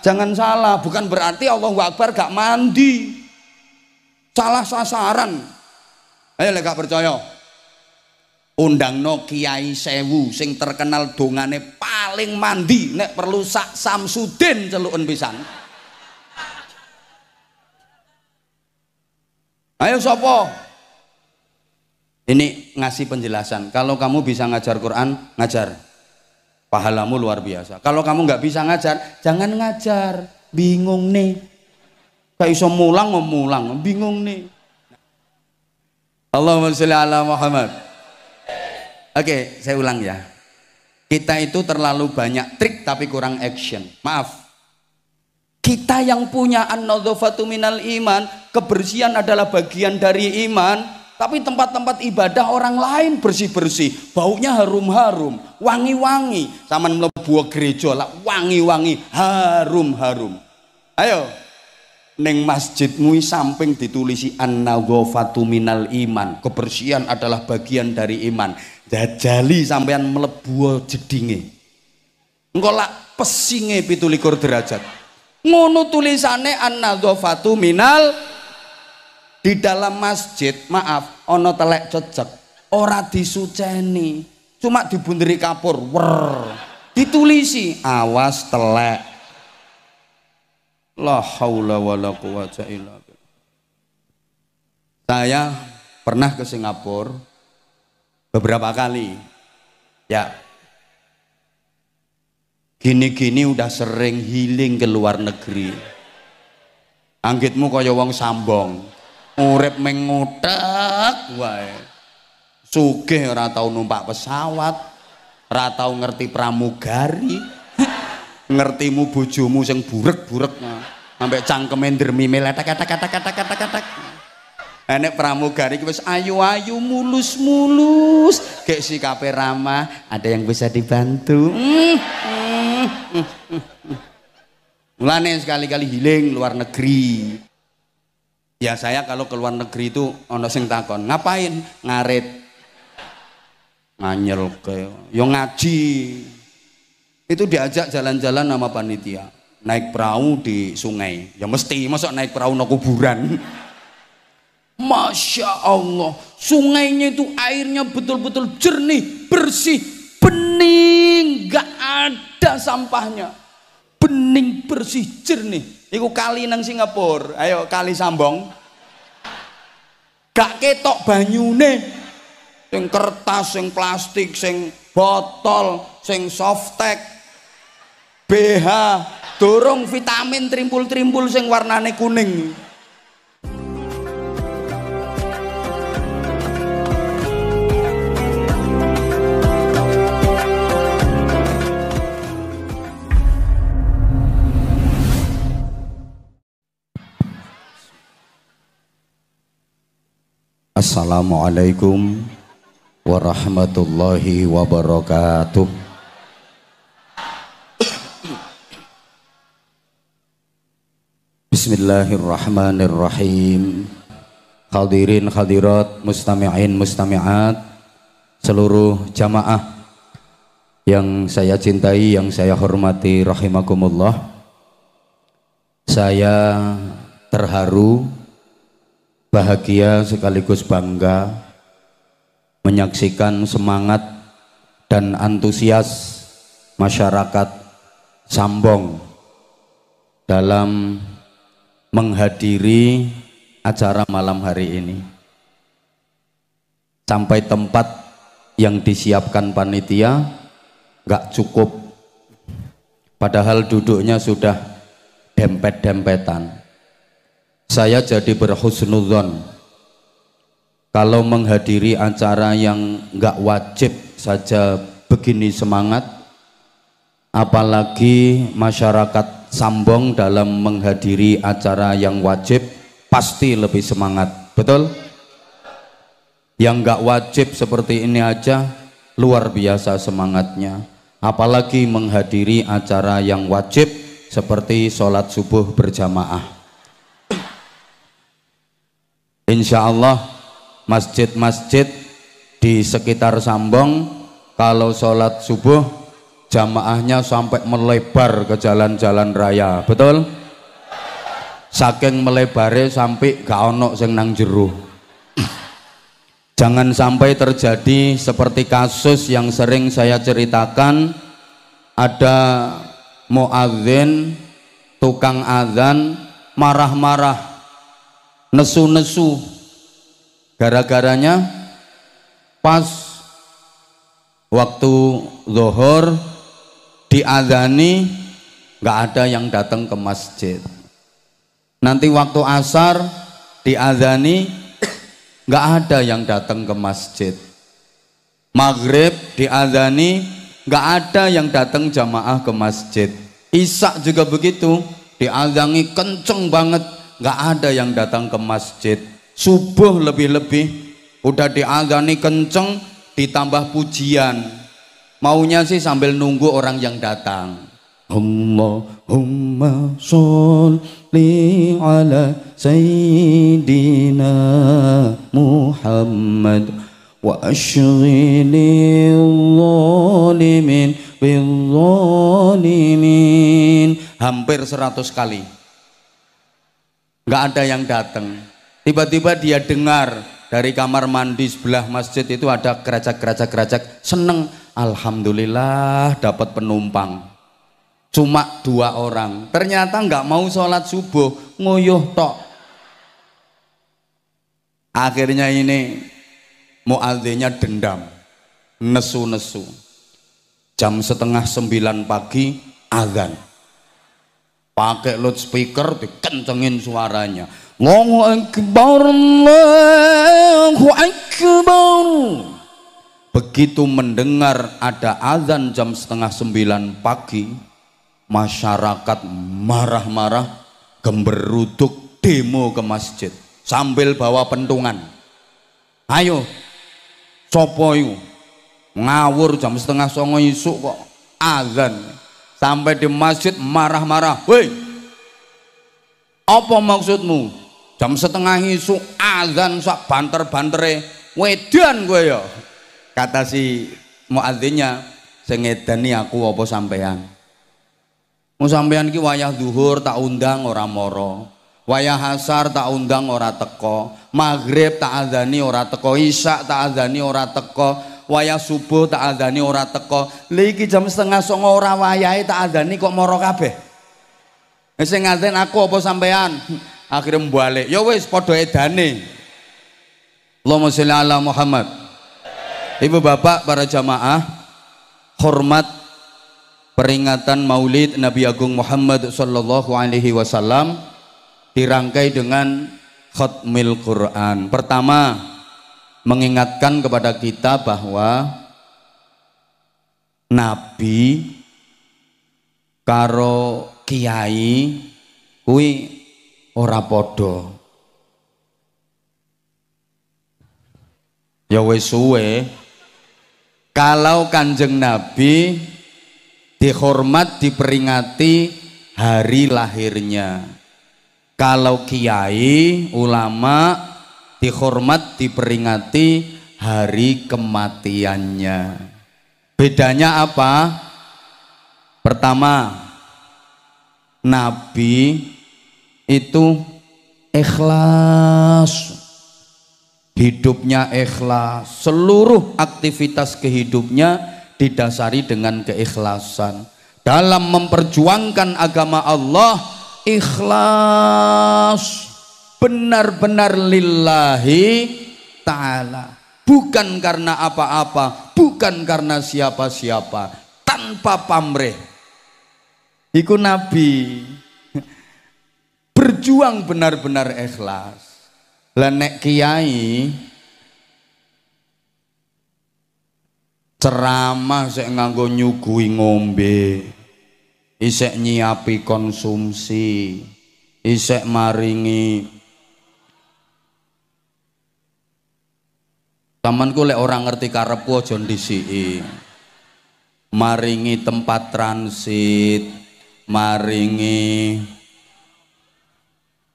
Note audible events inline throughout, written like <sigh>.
Jangan salah, bukan berarti Allah Akbar gak mandi. Salah sasaran. Ayo lek gak percaya. Undang no Kiai Sewu sing terkenal dongane paling mandi nek perlu sak Samsudin celukun pisan. Ayo sopo? Ini ngasih penjelasan. Kalau kamu bisa ngajar Quran, ngajar. Pahalamu luar biasa. Kalau kamu nggak bisa ngajar, jangan ngajar. Bingung nih. Kayak iso mulang memulang, mulang, bingung nih. Allahumma sholli ala Muhammad. Oke, okay, saya ulang ya. Kita itu terlalu banyak trik tapi kurang action. Maaf. Kita yang punya an minal iman, kebersihan adalah bagian dari iman, tapi tempat-tempat ibadah orang lain bersih-bersih, baunya harum-harum, wangi-wangi. Sama mlebu gereja lah wangi-wangi, harum-harum. Ayo. Neng masjidmu samping ditulisi an nawafatu minal iman. Kebersihan adalah bagian dari iman. Jajali sampean mlebu jedinge. Engko lak pesinge 17 derajat. Ngono tulisane an nawafatu minal di dalam masjid maaf ono telek cecek ora disuceni cuma dibunderi kapur wer ditulisi awas telek la haula wala quwata illa saya pernah ke Singapura beberapa kali ya gini-gini udah sering healing ke luar negeri anggitmu kaya wong sambong urip mengutak wae sugih ora numpak pesawat ora tau ngerti pramugari <laughs> ngertimu bojomu sing burek-burek sampe nah. cangkeme ndermime kata kata kata kata kata, enek pramugari iki wis ayu-ayu mulus-mulus gek sikape ramah ada yang bisa dibantu hmm, hmm, hmm, mulane sekali-kali healing luar negeri Ya saya kalau ke luar negeri itu ono sing takon, ngapain? Ngarit. Nganyel ke, yo ngaji. Itu diajak jalan-jalan sama panitia. Naik perahu di sungai. Ya mesti, masuk naik perahu no kuburan. <laughs> Masya Allah, sungainya itu airnya betul-betul jernih, bersih, bening, gak ada sampahnya. Bening, bersih, jernih Iku kali nang Singapura. Ayo kali sambong. Gak ketok banyune. Sing kertas, sing plastik, sing botol, sing softtek. BH durung vitamin trimpul-trimpul sing warnane kuning. Assalamualaikum warahmatullahi wabarakatuh. Bismillahirrahmanirrahim. Hadirin hadirat, mustami'in mustami'at, seluruh jamaah yang saya cintai, yang saya hormati rahimakumullah. Saya terharu bahagia sekaligus bangga menyaksikan semangat dan antusias masyarakat Sambong dalam menghadiri acara malam hari ini sampai tempat yang disiapkan panitia gak cukup padahal duduknya sudah dempet-dempetan saya jadi berhusnudzon kalau menghadiri acara yang nggak wajib saja begini semangat apalagi masyarakat sambong dalam menghadiri acara yang wajib pasti lebih semangat betul yang nggak wajib seperti ini aja luar biasa semangatnya apalagi menghadiri acara yang wajib seperti sholat subuh berjamaah insya Allah masjid-masjid di sekitar Sambong kalau sholat subuh jamaahnya sampai melebar ke jalan-jalan raya betul? saking melebarnya sampai gak ono sing nang jeru jangan sampai terjadi seperti kasus yang sering saya ceritakan ada muadzin tukang azan marah-marah nesu-nesu gara-garanya pas waktu zuhur diadani nggak ada yang datang ke masjid nanti waktu asar diadani nggak ada yang datang ke masjid maghrib diadani nggak ada yang datang jamaah ke masjid isak juga begitu diadangi kenceng banget nggak ada yang datang ke masjid subuh lebih-lebih udah diagani kenceng ditambah pujian maunya sih sambil nunggu orang yang datang Allahumma sholli ala sayyidina Muhammad wa ashghili zalimin bil zalimin hampir 100 kali nggak ada yang datang. Tiba-tiba dia dengar dari kamar mandi sebelah masjid itu ada keracak-keracak-keracak. Seneng, Alhamdulillah dapat penumpang. Cuma dua orang. Ternyata nggak mau sholat subuh, nguyuh tok. Akhirnya ini muadzinnya dendam, nesu-nesu. Jam setengah sembilan pagi, azan pakai loudspeaker dikencengin suaranya Allahu Akbar Allahu Akbar begitu mendengar ada azan jam setengah sembilan pagi masyarakat marah-marah gemberuduk demo ke masjid sambil bawa pentungan ayo sopoyu ngawur jam setengah songo isuk kok azan Sampai di masjid marah-marah. Woi, apa maksudmu? Jam setengah isu azan sak banter-bantere wedan gue ya. Kata si muadzinnya, sengedani aku apa sampean? Mau sampean ki wayah duhur tak undang ora moro. Wayah hasar tak undang ora teko. Maghrib tak azani ora teko. Isak tak azani ora teko wayah subuh tak adani ora teko lagi jam setengah songo ora wayahe tak ada nih kok moro kabeh eh, sing ngaten aku apa sampean <laughs> akhirnya balik ya wes podo edane Allahumma sholli ala Muhammad Ibu bapak para jamaah hormat peringatan maulid Nabi Agung Muhammad sallallahu alaihi wasallam dirangkai dengan khatmil Quran pertama mengingatkan kepada kita bahwa nabi karo kiai kui ora podo, ya wis suwe kalau kanjeng nabi dihormat diperingati hari lahirnya kalau kiai ulama dihormat, diperingati hari kematiannya. Bedanya apa? Pertama, nabi itu ikhlas hidupnya ikhlas seluruh aktivitas kehidupnya didasari dengan keikhlasan dalam memperjuangkan agama Allah ikhlas benar-benar lillahi ta'ala bukan karena apa-apa bukan karena siapa-siapa tanpa pamrih iku nabi berjuang benar-benar ikhlas lenek kiai ceramah sik nganggo nyuguhi ngombe isek nyiapi konsumsi isek maringi Temanku lek orang ngerti karepku aja ndisiki. Maringi tempat transit, maringi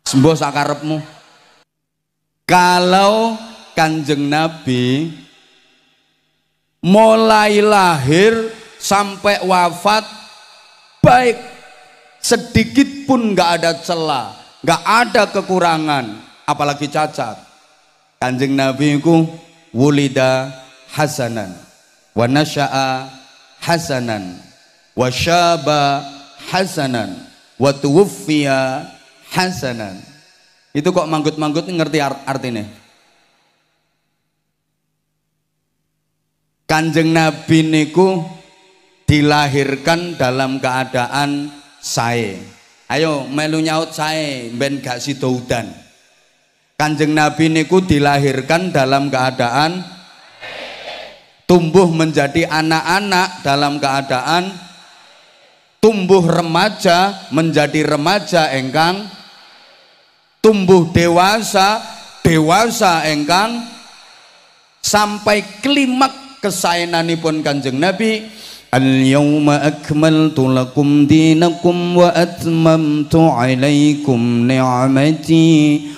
sembuh sakarepmu. Kalau Kanjeng Nabi mulai lahir sampai wafat baik sedikit pun nggak ada celah, nggak ada kekurangan, apalagi cacat. Kanjeng Nabi ku wulida hasanan wa nasha'a hasanan wa syaba hasanan wa tuwfiya hasanan itu kok manggut-manggut ngerti art artinya Kanjeng Nabi niku dilahirkan dalam keadaan sae ayo melu nyaut sae ben gak sido udan Kanjeng Nabi niku dilahirkan dalam keadaan tumbuh menjadi anak-anak dalam keadaan tumbuh remaja menjadi remaja engkang tumbuh dewasa dewasa engkang sampai klimak pun Kanjeng Nabi اليوم أكملت لكم دينكم وأتممت عليكم نعمتي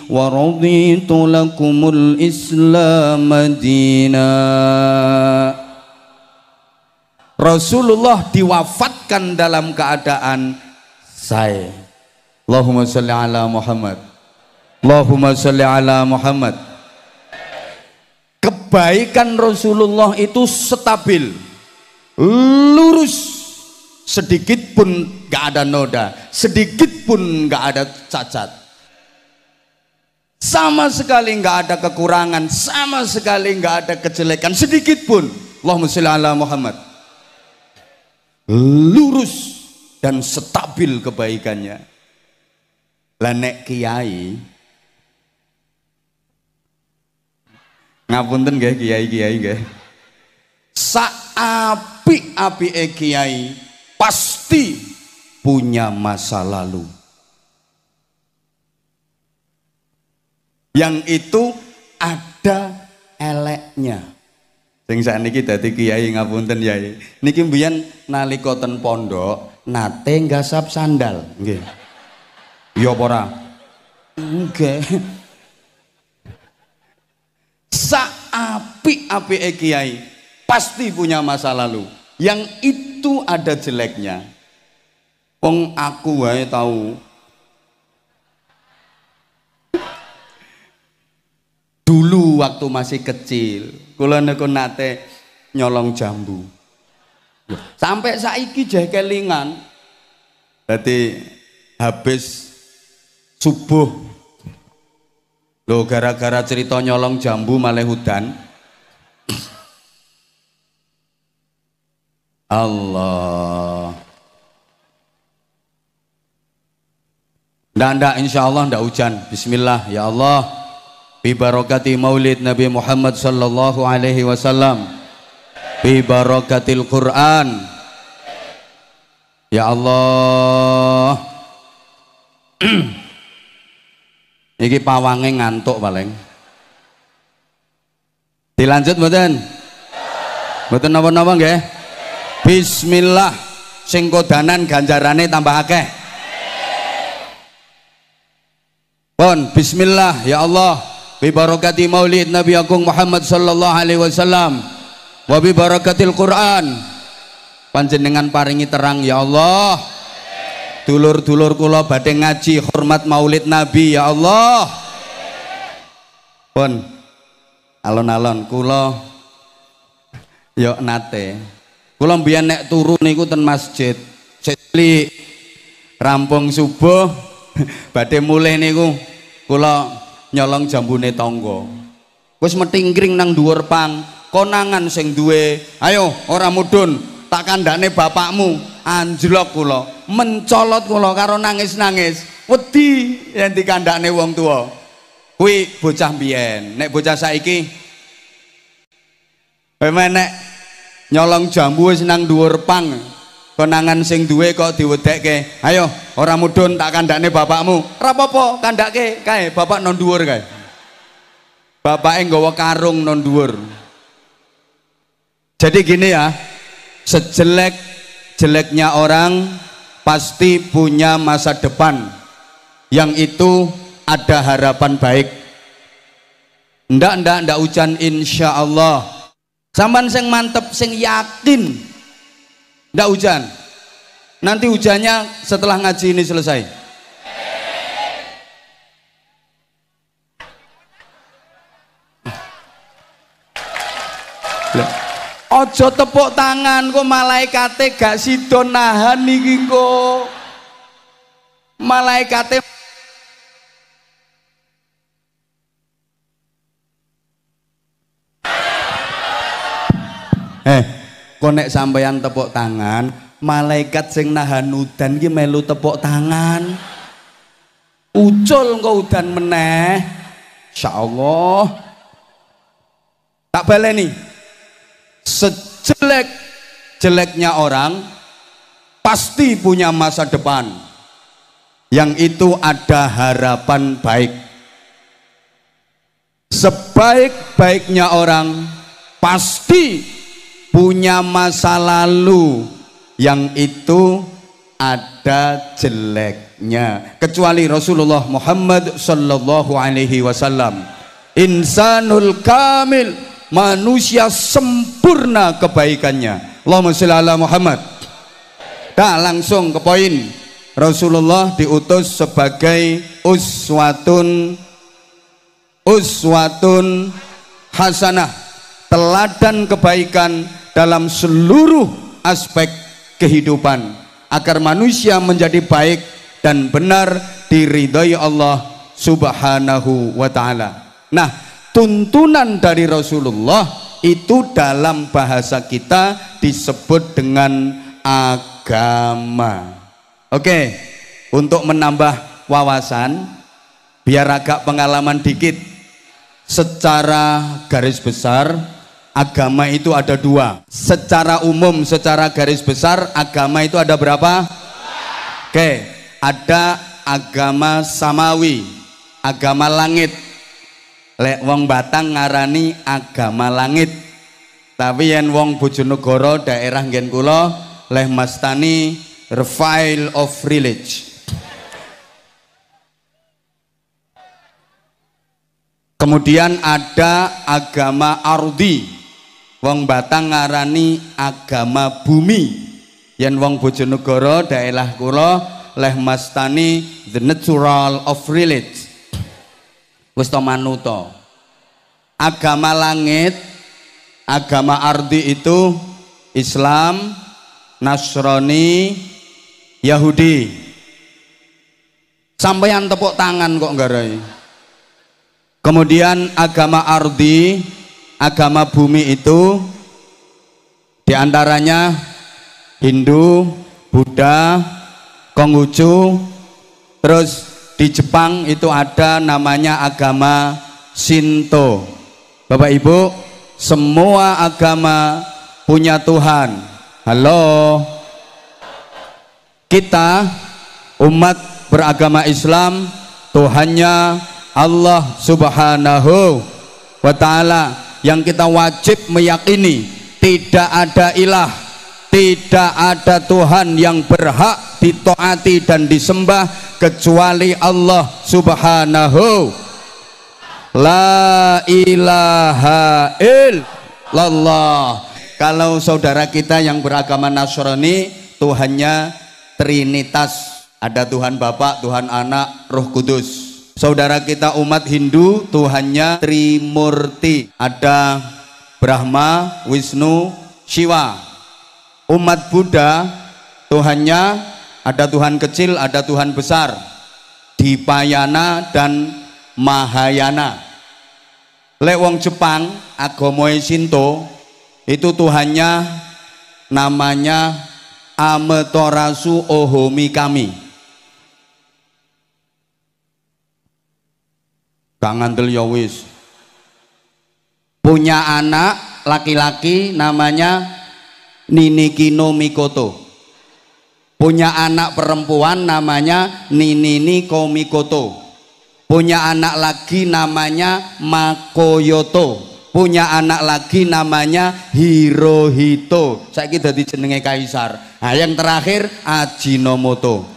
ورضيت لكم الإسلام دينا Rasulullah diwafatkan dalam keadaan saya. Allahumma salli ala Muhammad. Allahumma salli ala Muhammad. Kebaikan Rasulullah itu stabil lurus sedikit pun gak ada noda sedikit pun gak ada cacat sama sekali gak ada kekurangan sama sekali gak ada kejelekan sedikit pun Allahumma sholli ala Muhammad lurus dan stabil kebaikannya lenek kiai ngapunten gak kiai kiai gak saat api-api kiai pasti punya masa lalu. Yang itu ada eleknya. Sing kita di kiai ngapunten yai. Niki mbiyen nalika pondok nate nggasap sandal, nggih. Ya apa ora? Nggih. Sak api kiai pasti punya masa lalu yang itu ada jeleknya wong aku wae tahu dulu waktu masih kecil kula niku nate nyolong jambu sampai saiki jeh kelingan jadi habis subuh lo gara-gara cerita nyolong jambu malah hutan. Allah. Ndak ndak insya Allah ndak hujan. Bismillah ya Allah. Bi maulid Nabi Muhammad sallallahu alaihi wasallam. Bi barakatil Quran. Ya Allah. <clears throat> Iki pawangnya ngantuk paling. Dilanjut mboten? Mboten napa-napa nggih? Bismillah singkodanan ganjarane tambah akeh Pon bismillah ya Allah bi maulid Nabi Agung Muhammad sallallahu alaihi wasallam wa bi barakatil Quran panjenengan paringi terang ya Allah dulur-dulur kula badhe ngaji hormat maulid Nabi ya Allah pun alon-alon kula yuk nate Kula mbiyen nek turu niku ten masjid. Sesli rampung subuh <laughs> badai mulai niku kulo nyolong jambune tangga. Wis metingkring nang dhuwur pang, konangan sing duwe. Ayo ora mudun tak kandhane bapakmu. Anjlok kula, mencolot kula karo nangis-nangis. Wedi yen dikandhane wong tua, Kuwi bocah mbiyen, nek bocah saiki Pemenek nyolong jambu senang dua dhuwur pang konangan sing duwe kok diwedekke ayo ora mudhun tak nih bapakmu ora apa-apa kandake kae bapak non dhuwur kae bapake nggawa karung non dhuwur jadi gini ya sejelek jeleknya orang pasti punya masa depan yang itu ada harapan baik ndak ndak ndak ucan insya Allah Sampan sing mantep, sing yakin ndak hujan. Nanti hujannya setelah ngaji ini selesai. Ojo tepuk tangan kok malaikate gak sido nahan iki kok. Malaikate Eh, konek sampeyan tepuk tangan, malaikat sing nahan udan ki melu tepuk tangan. Ucul engko udan meneh. Insyaallah. Tak baleni. Sejelek jeleknya orang pasti punya masa depan. Yang itu ada harapan baik. Sebaik-baiknya orang pasti punya masa lalu yang itu ada jeleknya kecuali Rasulullah Muhammad sallallahu alaihi wasallam insanul kamil manusia sempurna kebaikannya Allahumma sholli ala Muhammad dah langsung ke poin Rasulullah diutus sebagai uswatun uswatun hasanah teladan kebaikan dalam seluruh aspek kehidupan agar manusia menjadi baik dan benar diridhai Allah Subhanahu wa taala. Nah, tuntunan dari Rasulullah itu dalam bahasa kita disebut dengan agama. Oke, untuk menambah wawasan biar agak pengalaman dikit secara garis besar agama itu ada dua. Secara umum, secara garis besar, agama itu ada berapa? Oke, ada agama samawi, agama langit. Lek wong Batang ngarani agama langit. Tapi yen wong Bojonegoro daerah Genkulo kula leh mastani revival of village. Kemudian ada agama ardi, Wong Batang ngarani agama bumi. Yen wong Bojonegoro daerah kula leh mastani the natural of religion. Wis manuto. Agama langit, agama ardi itu Islam, Nasrani, Yahudi. Sampeyan tepuk tangan kok nggarai. Kemudian agama ardi agama bumi itu diantaranya Hindu, Buddha, Konghucu, terus di Jepang itu ada namanya agama Shinto. Bapak Ibu, semua agama punya Tuhan. Halo. Kita umat beragama Islam Tuhannya Allah Subhanahu wa taala yang kita wajib meyakini tidak ada ilah tidak ada Tuhan yang berhak ditaati dan disembah kecuali Allah subhanahu la ilaha illallah kalau saudara kita yang beragama Nasrani Tuhannya Trinitas ada Tuhan Bapak, Tuhan Anak, Roh Kudus Saudara kita umat Hindu Tuhannya Trimurti. Ada Brahma, Wisnu, Shiva. Umat Buddha Tuhannya ada Tuhan kecil, ada Tuhan besar. Dipayana dan Mahayana. Lek Jepang agomo Shinto itu Tuhannya namanya Ametorasu Ohomi Kami Kang Andel ya Punya anak laki-laki namanya Ninikino Mikoto. Punya anak perempuan namanya Ninini Komikoto. Punya anak lagi namanya Makoyoto. Punya anak lagi namanya Hirohito. Saya kira di jenenge kaisar. Nah, yang terakhir Ajinomoto.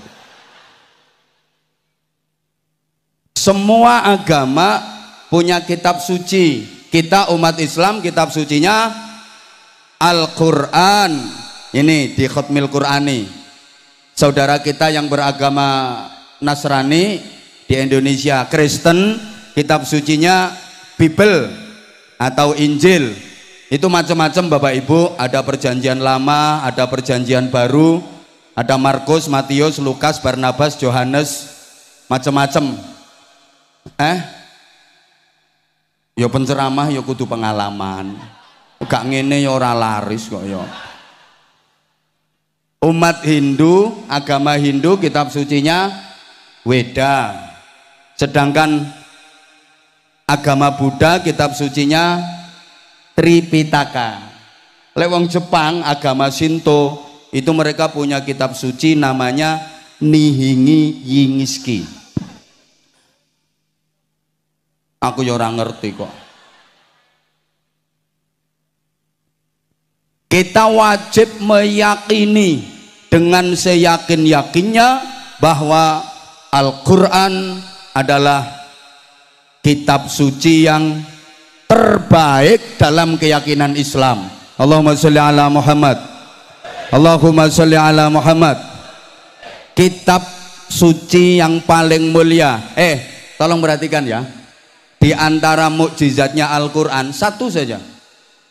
Semua agama punya kitab suci. Kita umat Islam kitab sucinya Al-Qur'an. Ini di Khutmil Qur'ani. Saudara kita yang beragama Nasrani di Indonesia Kristen kitab sucinya Bible atau Injil itu macam-macam Bapak Ibu ada perjanjian lama ada perjanjian baru ada Markus, Matius, Lukas, Barnabas, Johannes macam-macam Eh? Ya penceramah ya kudu pengalaman. Gak ngene ya ora laris kok ya. Umat Hindu, agama Hindu kitab sucinya Weda. Sedangkan agama Buddha kitab sucinya Tripitaka. Lek Jepang agama Shinto itu mereka punya kitab suci namanya Nihingi Yingiski. Aku ya orang ngerti kok. Kita wajib meyakini dengan seyakin-yakinnya bahwa Al-Quran adalah kitab suci yang terbaik dalam keyakinan Islam. Allahumma sholli ala Muhammad. Allahumma sholli ala Muhammad. Kitab suci yang paling mulia. Eh, tolong perhatikan ya. Di antara mukjizatnya Al-Quran satu saja.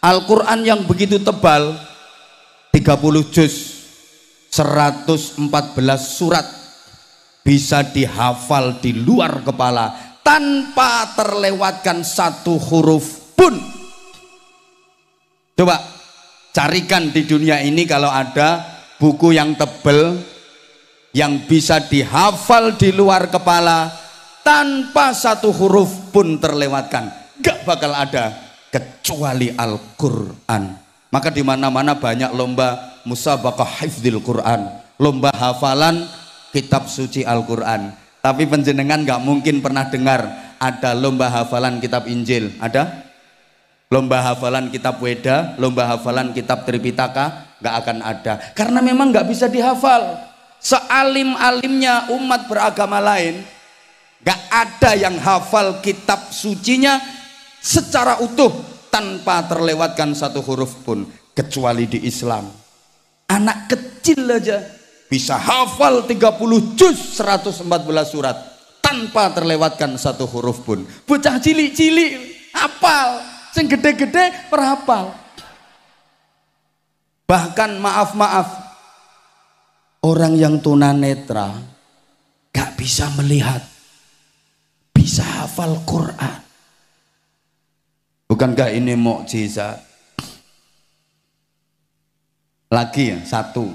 Al-Quran yang begitu tebal 30 juz 114 surat bisa dihafal di luar kepala tanpa terlewatkan satu huruf pun. Coba carikan di dunia ini kalau ada buku yang tebal yang bisa dihafal di luar kepala tanpa satu huruf pun terlewatkan. Gak bakal ada kecuali Al-Quran. Maka di mana-mana banyak lomba musabakah hifdil Quran, lomba hafalan kitab suci Al-Quran. Tapi penjenengan gak mungkin pernah dengar ada lomba hafalan kitab Injil. Ada? Lomba hafalan kitab Weda, lomba hafalan kitab Tripitaka gak akan ada. Karena memang gak bisa dihafal. Sealim-alimnya umat beragama lain, Gak ada yang hafal kitab sucinya secara utuh tanpa terlewatkan satu huruf pun kecuali di Islam. Anak kecil aja bisa hafal 30 juz 114 surat tanpa terlewatkan satu huruf pun. Bocah cilik-cilik hafal, sing gede-gede perhafal. Bahkan maaf-maaf orang yang tunanetra gak bisa melihat bisa hafal Quran. Bukankah ini mukjizat? Lagi ya, satu.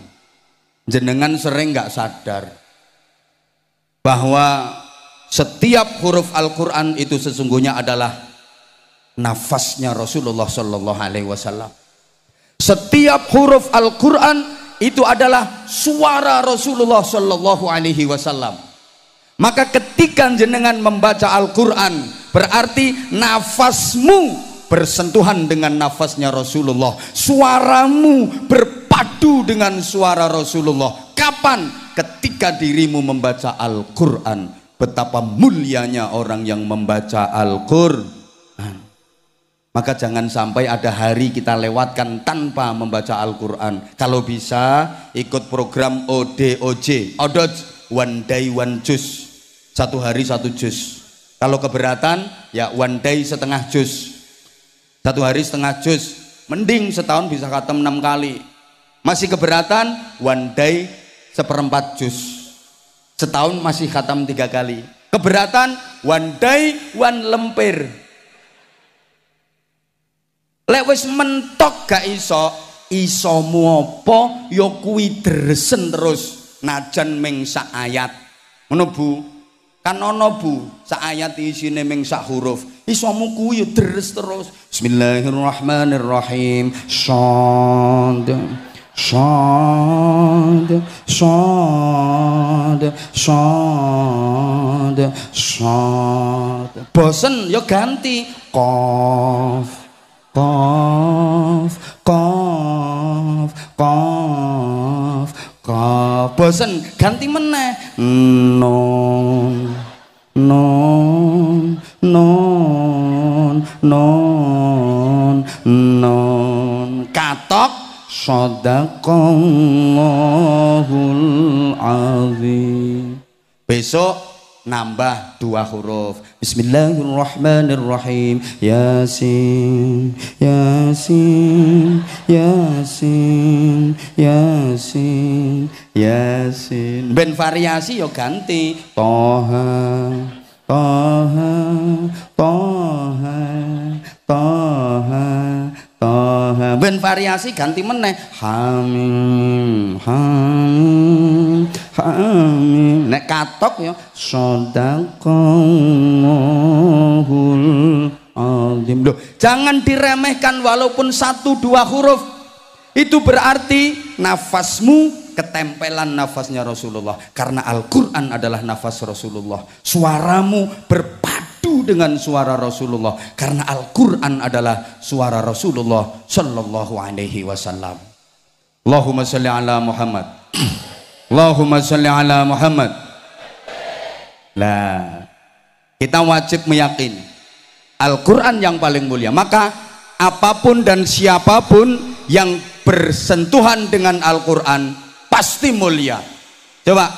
Jenengan sering nggak sadar bahwa setiap huruf Al-Quran itu sesungguhnya adalah nafasnya Rasulullah Shallallahu Alaihi Wasallam. Setiap huruf Al-Quran itu adalah suara Rasulullah Shallallahu Alaihi Wasallam. Maka ketika jenengan membaca Al-Quran Berarti nafasmu bersentuhan dengan nafasnya Rasulullah Suaramu berpadu dengan suara Rasulullah Kapan? Ketika dirimu membaca Al-Quran Betapa mulianya orang yang membaca Al-Quran nah, Maka jangan sampai ada hari kita lewatkan tanpa membaca Al-Quran Kalau bisa ikut program ODOJ Odoj one day one jus satu hari satu jus kalau keberatan ya one day setengah jus satu hari setengah jus mending setahun bisa khatam enam kali masih keberatan one day seperempat jus setahun masih khatam tiga kali keberatan one day one lempir lewis mentok gak iso iso muopo yo ya kuwi terus najan ming sak ayat ngono Bu kan ana Bu sak ayat isine ming sak huruf isomu ku yo ya, deres terus bismillahirrahmanirrahim shad shad shad shad shad bosen yo ya, ganti qaf qaf qaf qaf Ka bosen ganti meneh. Non non non non non katok sadaqallahul azim. Besok nambah dua huruf. Bismillahirrahmanirrahim Yasin variasi yo ya ganti Toha Toha Toha Toha ben variasi ganti meneh hamim hamim hamim nek katok ya sadaqallahul azim loh jangan diremehkan walaupun satu dua huruf itu berarti nafasmu ketempelan nafasnya Rasulullah karena Al-Quran adalah nafas Rasulullah suaramu berpadu padu dengan suara Rasulullah karena Al-Qur'an adalah suara Rasulullah sallallahu alaihi wasallam. Allahumma shalli ala Muhammad. <clears throat> Allahumma shalli ala Muhammad. Lah, kita wajib meyakini Al-Qur'an yang paling mulia. Maka apapun dan siapapun yang bersentuhan dengan Al-Qur'an pasti mulia. Coba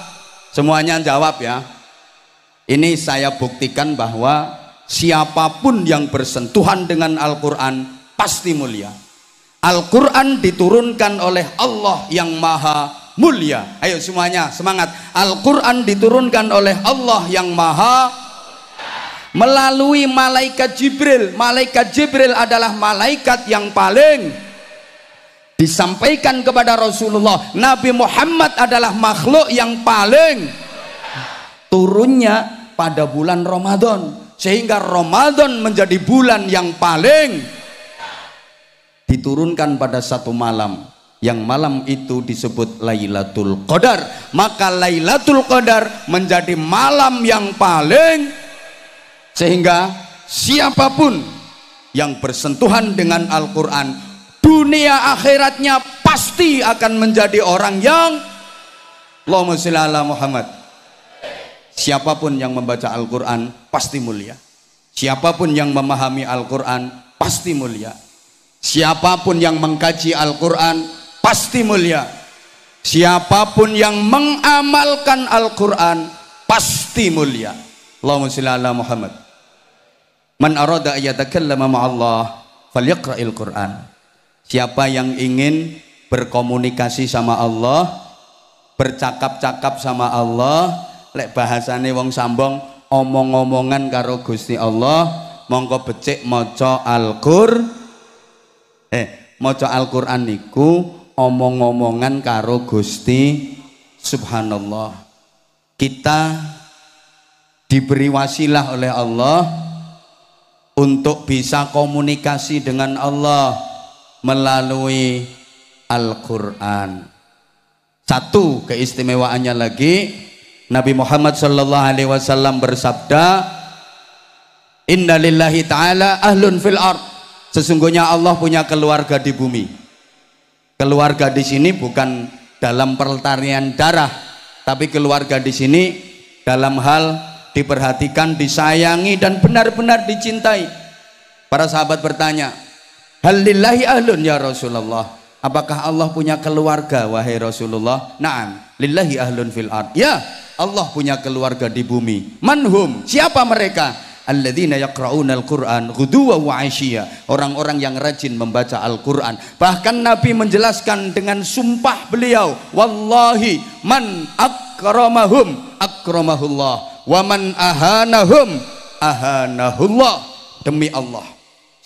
semuanya jawab ya. Ini saya buktikan bahwa siapapun yang bersentuhan dengan Al-Quran pasti mulia. Al-Quran diturunkan oleh Allah yang maha mulia. Ayo semuanya semangat. Al-Quran diturunkan oleh Allah yang maha melalui malaikat Jibril. Malaikat Jibril adalah malaikat yang paling disampaikan kepada Rasulullah. Nabi Muhammad adalah makhluk yang paling turunnya pada bulan Ramadan sehingga Ramadan menjadi bulan yang paling diturunkan pada satu malam yang malam itu disebut Lailatul Qadar maka Lailatul Qadar menjadi malam yang paling sehingga siapapun yang bersentuhan dengan Al-Quran dunia akhiratnya pasti akan menjadi orang yang Allahumma sholli Muhammad Siapapun yang membaca Al-Quran pasti mulia. Siapapun yang memahami Al-Quran pasti mulia. Siapapun yang mengkaji Al-Quran pasti mulia. Siapapun yang mengamalkan Al-Quran pasti mulia. Allahumma sholli ala Muhammad. Man arada ayatakallama ma'allah falyaqra'il Qur'an. Siapa yang ingin berkomunikasi sama Allah, bercakap-cakap sama Allah, lek bahasane wong sambong omong-omongan karo Gusti Allah mongko becik maca Al-Qur eh maca Al-Qur'an niku omong-omongan karo Gusti subhanallah kita diberi wasilah oleh Allah untuk bisa komunikasi dengan Allah melalui Al-Quran. Satu keistimewaannya lagi, Nabi Muhammad sallallahu alaihi wasallam bersabda Innalillahi taala ahlun fil ard sesungguhnya Allah punya keluarga di bumi keluarga di sini bukan dalam pertanian darah tapi keluarga di sini dalam hal diperhatikan disayangi dan benar-benar dicintai para sahabat bertanya halillahi ahlun ya Rasulullah apakah Allah punya keluarga wahai Rasulullah na'am lillahi ahlun fil ard ya Allah punya keluarga di bumi. Manhum, siapa mereka? alladzina yaqra'una al-Qur'an ghuduwa wa ashiya orang-orang yang rajin membaca Al-Qur'an bahkan Nabi menjelaskan dengan sumpah beliau wallahi man akramahum akramahullah wa man ahanahum ahanahullah demi Allah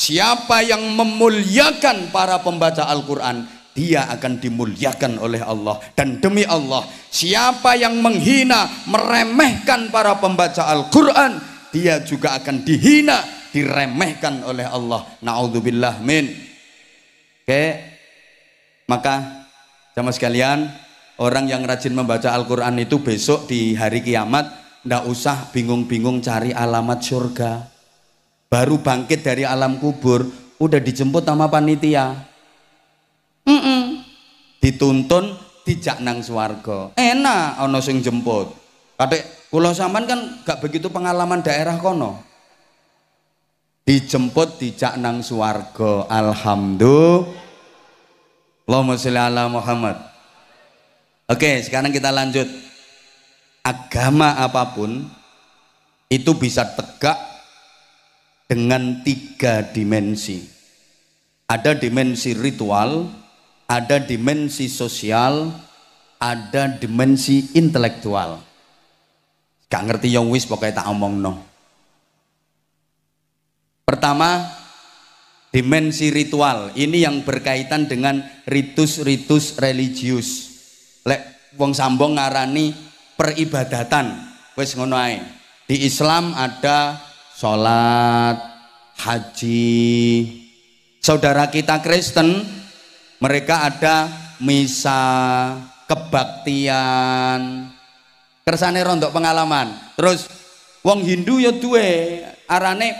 siapa yang memuliakan para pembaca Al-Qur'an dia akan dimuliakan oleh Allah dan demi Allah siapa yang menghina meremehkan para pembaca Al-Quran dia juga akan dihina diremehkan oleh Allah na'udzubillah min oke maka sama sekalian orang yang rajin membaca Al-Quran itu besok di hari kiamat ndak usah bingung-bingung cari alamat surga baru bangkit dari alam kubur udah dijemput sama panitia mm -mm. dituntun dijak nang swarga enak ono sing jemput kadek kulo saman kan gak begitu pengalaman daerah kono dijemput dijak nang swarga alhamdulillah Allahumma ala Muhammad oke sekarang kita lanjut agama apapun itu bisa tegak dengan tiga dimensi ada dimensi ritual ada dimensi sosial, ada dimensi intelektual. Gak ngerti yang wis pokoknya tak omong no. Pertama, dimensi ritual. Ini yang berkaitan dengan ritus-ritus religius. Lek wong sambong ngarani peribadatan. Wis ngono ae. Di Islam ada sholat, haji. Saudara kita Kristen mereka ada misa, kebaktian, kersane rontok pengalaman. Terus wong Hindu ya duwe arane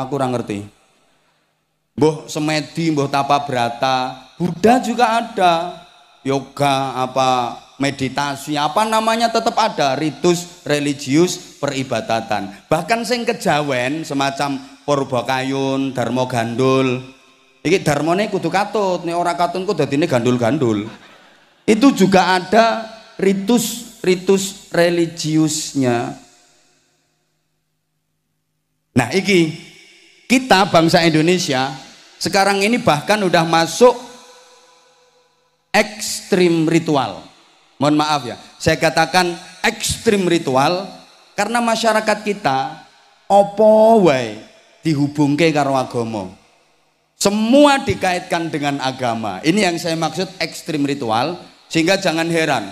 aku kurang ngerti. Boh semedi, Boh tapa berata, Buddha juga ada. Yoga apa meditasi apa namanya tetap ada ritus religius peribadatan bahkan sing kejawen semacam Purbakayun, Dharma Gandul Iki darmone kudu katut, nek ora katut ku dadine gandul-gandul. Itu juga ada ritus-ritus religiusnya. Nah, iki kita bangsa Indonesia sekarang ini bahkan udah masuk ekstrim ritual. Mohon maaf ya, saya katakan ekstrim ritual karena masyarakat kita opo wae dihubungke karo agama. Semua dikaitkan dengan agama. Ini yang saya maksud ekstrim ritual. Sehingga jangan heran.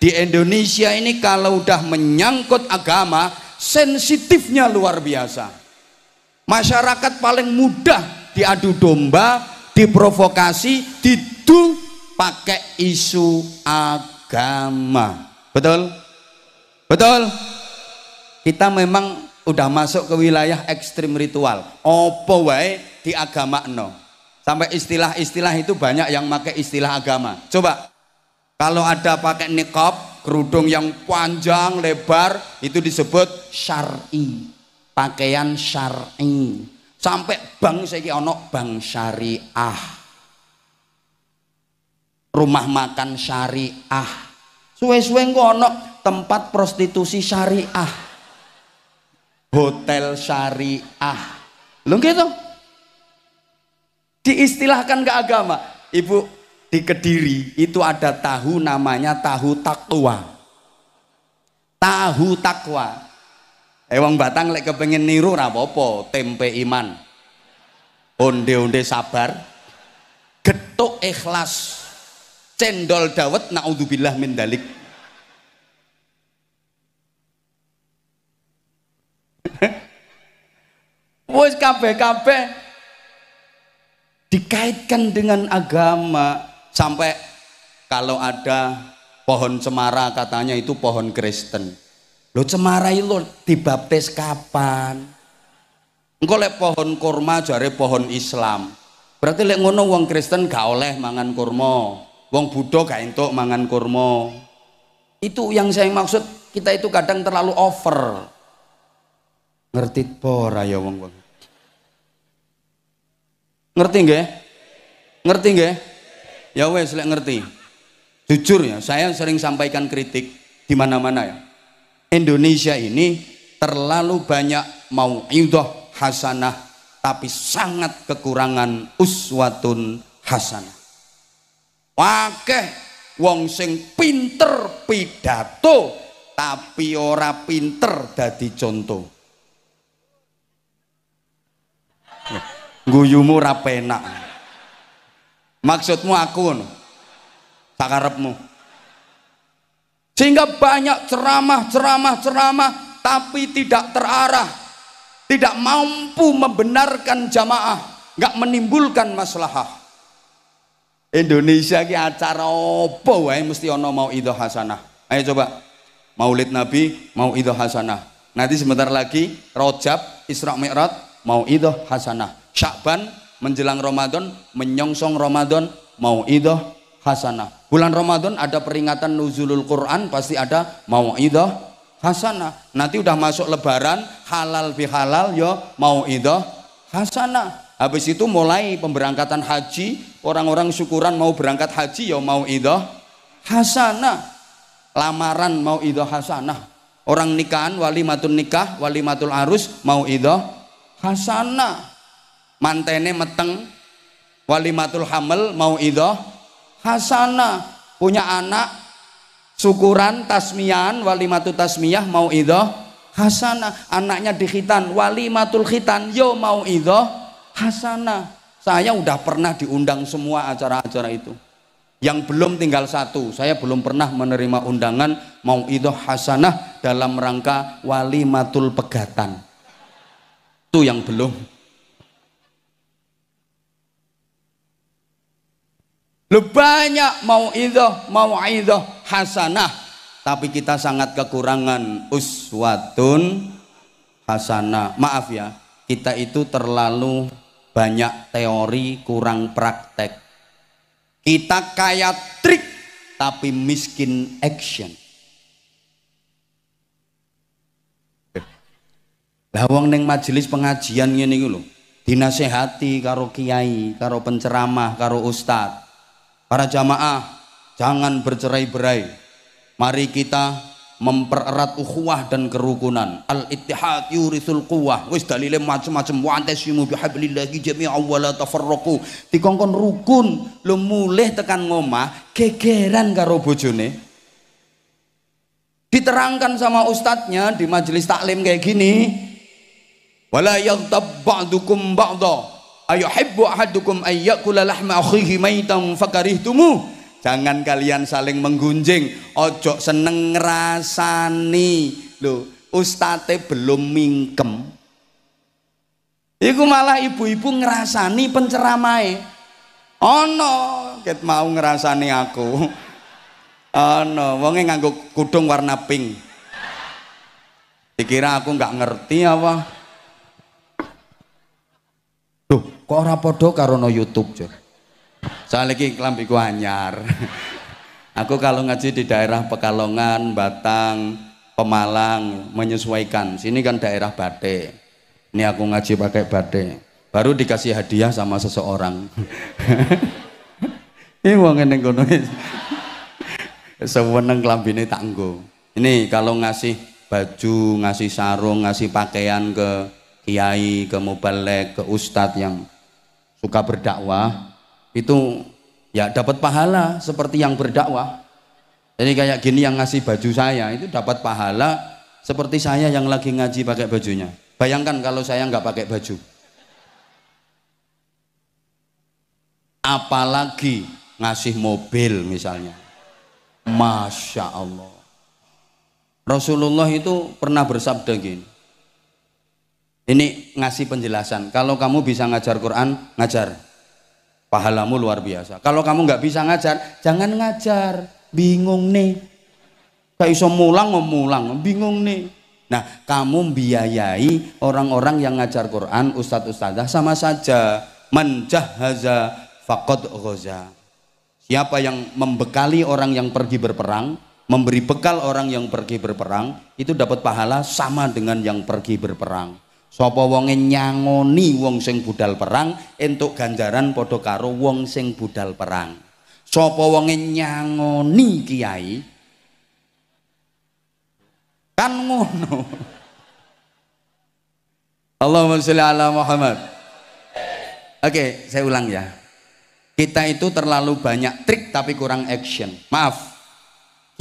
Di Indonesia ini kalau udah menyangkut agama, sensitifnya luar biasa. Masyarakat paling mudah diadu domba, diprovokasi, didu pakai isu agama. Betul? Betul? Kita memang udah masuk ke wilayah ekstrim ritual. Apa wae di agama no. Sampai istilah-istilah itu banyak yang pakai istilah agama. Coba kalau ada pakai nikop, kerudung yang panjang, lebar, itu disebut syar'i. Pakaian syar'i. Sampai bang saya ono bang syariah. Rumah makan syariah. Suwe-suwe ono tempat prostitusi syariah. Hotel syariah. Lho gitu. Diistilahkan ke agama. Ibu, di Kediri itu ada tahu namanya tahu takwa. Tahu takwa. Ewang eh, Batang lek kepengen niru rapopo tempe iman. Onde-onde sabar. Getuk ikhlas. Cendol dawet naudzubillah min dalik. <laughs> Wis kabeh-kabeh dikaitkan dengan agama sampai kalau ada pohon cemara katanya itu pohon Kristen lo cemara itu dibaptis kapan engkau lek pohon kurma jare pohon Islam berarti lek ngono wong Kristen gak oleh mangan kurma wong Buddha gak entuk mangan kurma itu yang saya maksud kita itu kadang terlalu over ngerti po ya wong wong Ngerti nggih? Ngerti nggih? Ya wes lek ngerti. Jujur ya, saya sering sampaikan kritik di mana-mana ya. Indonesia ini terlalu banyak mau iudah hasanah tapi sangat kekurangan uswatun hasanah. Wakeh wong sing pinter pidato tapi ora pinter dadi contoh. guyumu rapenak maksudmu aku no. sakarepmu sehingga banyak ceramah ceramah ceramah tapi tidak terarah tidak mampu membenarkan jamaah nggak menimbulkan maslahah Indonesia ki acara apa wae mesti ono mau idho hasanah ayo coba maulid nabi mau idho hasanah nanti sebentar lagi rojab isra mi'raj mau idho hasanah Syakban menjelang Ramadan, menyongsong Ramadan, mau idoh hasanah. Bulan Ramadan ada peringatan nuzulul Quran, pasti ada mau idoh hasanah. Nanti udah masuk lebaran, halal bihalal yo mau idoh hasanah. Habis itu mulai pemberangkatan haji, orang-orang syukuran mau berangkat haji yo mau idoh hasanah. Lamaran mau idoh hasanah. Orang nikahan wali matul nikah, wali matul arus mau idoh hasanah mantene meteng walimatul hamel mau idoh hasana punya anak syukuran tasmian walimatul tasmiyah mau idoh hasana anaknya dikhitan walimatul khitan yo mau idoh hasana saya udah pernah diundang semua acara-acara itu yang belum tinggal satu saya belum pernah menerima undangan mau idoh hasanah dalam rangka walimatul pegatan itu yang belum Lu banyak mau idoh, mau idoh hasanah, tapi kita sangat kekurangan uswatun hasanah. Maaf ya, kita itu terlalu banyak teori kurang praktek. Kita kaya trik tapi miskin action. Lawang neng majelis pengajian ini dulu, dinasehati karo kiai, karo penceramah, karo ustadz Para jamaah, jangan bercerai-berai. Mari kita mempererat ukhuwah dan kerukunan. Al-ittihad yurisul quwah. Wis dalile macam-macam wa antasimu bihablillahi jamia wa la tafarraqu. Dikongkon rukun, lu mulih tekan ngomah gegeran karo bojone. Diterangkan sama ustadznya di majelis taklim kayak gini. Wala yaghtab ba'dukum ba'dha ayuhibbu ahadukum ayyakula lahma akhihi maitan fakarihtumu jangan kalian saling menggunjing ojo seneng ngrasani lho ustate belum mingkem iku malah ibu-ibu ngerasani penceramai ono ket mau ngerasani aku ono wonge nganggo kudung warna pink dikira aku nggak ngerti apa Kok ora podo karo no YouTube, Jur? Soal iki klambiku anyar. <laughs> Aku kalau ngaji di daerah Pekalongan, Batang, Pemalang menyesuaikan. Sini kan daerah batik. Ini aku ngaji pakai batik. Baru dikasih hadiah sama seseorang. <laughs> Ini wong ngene kono. <laughs> Seweneng klambine tanggo. Ini kalau ngasih baju, ngasih sarung, ngasih pakaian ke kiai, ke mubalek, ke ustadz yang suka berdakwah itu ya dapat pahala seperti yang berdakwah. Jadi kayak gini yang ngasih baju saya itu dapat pahala seperti saya yang lagi ngaji pakai bajunya. Bayangkan kalau saya nggak pakai baju. Apalagi ngasih mobil misalnya. Masya Allah. Rasulullah itu pernah bersabda gini. Ini ngasih penjelasan. Kalau kamu bisa ngajar Quran, ngajar. Pahalamu luar biasa. Kalau kamu nggak bisa ngajar, jangan ngajar. Bingung nih. Kayak iso mulang ngomulang, bingung nih. Nah, kamu biayai orang-orang yang ngajar Quran, ustadz ustadzah sama saja. Menjahaza fakot ghoza. Siapa yang membekali orang yang pergi berperang, memberi bekal orang yang pergi berperang, itu dapat pahala sama dengan yang pergi berperang sapa wonge nyangoni wong sing budal perang entuk ganjaran padha karo wong sing budal perang sapa wonge nyangoni kiai kan ngono <laughs> Allahumma sholli ala Muhammad oke saya ulang ya kita itu terlalu banyak trik tapi kurang action maaf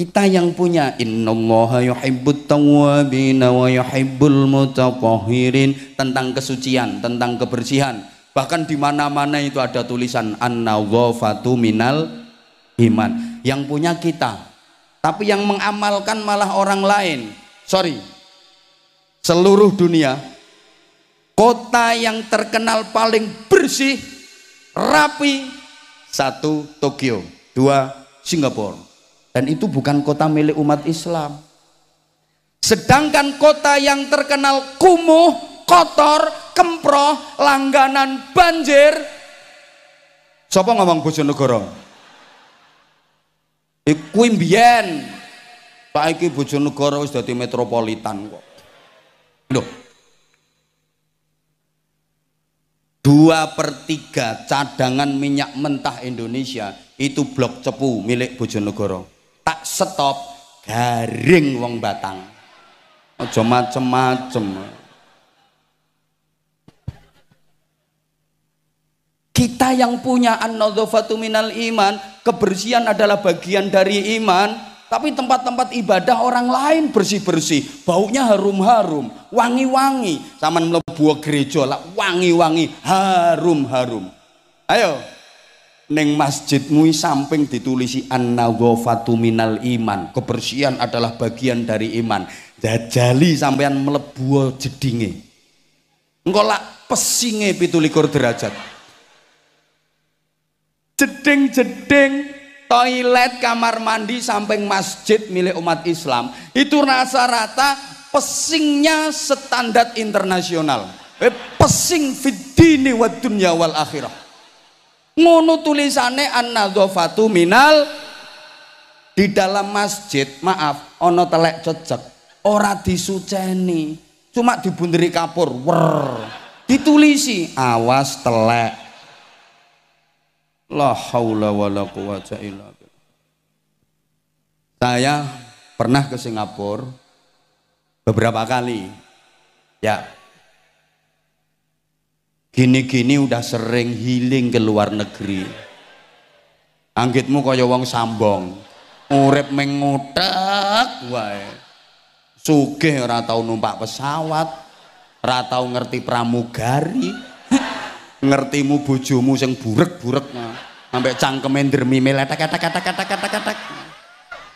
kita yang punya innallaha yuhibbut tawwabina wa yuhibbul mutatahhirin tentang kesucian, tentang kebersihan. Bahkan di mana-mana itu ada tulisan an minal iman. Yang punya kita. Tapi yang mengamalkan malah orang lain. Sorry. Seluruh dunia kota yang terkenal paling bersih, rapi satu Tokyo, dua Singapura dan itu bukan kota milik umat Islam. Sedangkan kota yang terkenal kumuh, kotor, kemproh, langganan banjir. Siapa ngomong Bojonegoro? Iku mbiyen. Iki Bojonegoro wis dadi metropolitan kok. Loh. Dua per tiga cadangan minyak mentah Indonesia itu blok cepu milik Bojonegoro tak stop garing wong Batang. Aja macem-macem. Kita yang punya an minal iman, kebersihan adalah bagian dari iman. Tapi tempat-tempat ibadah orang lain bersih-bersih, baunya harum-harum, wangi-wangi. sama melebuah gereja lah wangi-wangi, harum-harum. Ayo, Neng masjidmu samping ditulisi an-nawafatu minal iman. Kebersihan adalah bagian dari iman. Jajali sampean melebu jedinge. Engko lak pesinge 17 derajat. Jeding-jeding toilet kamar mandi samping masjid milik umat Islam itu rasa rata pesingnya standar internasional eh, pesing fitdini wa dunya wal akhirah ngono tulisane an-nadzafatu minal di dalam masjid maaf ono telek cecek ora disuceni cuma dibunderi kapur wer ditulisi awas telek la haula wala quwata illa saya pernah ke Singapura beberapa kali ya Gini-gini udah sering healing ke luar negeri. Anggitmu kaya wong sambong. Urip mengutek wae. Sugih ora tau numpak pesawat, ora tau ngerti pramugari. <laughs> Ngertimu bojomu sing burek-burek. Sampai nah. cangkeme kata-kata kata-kata kata-kata.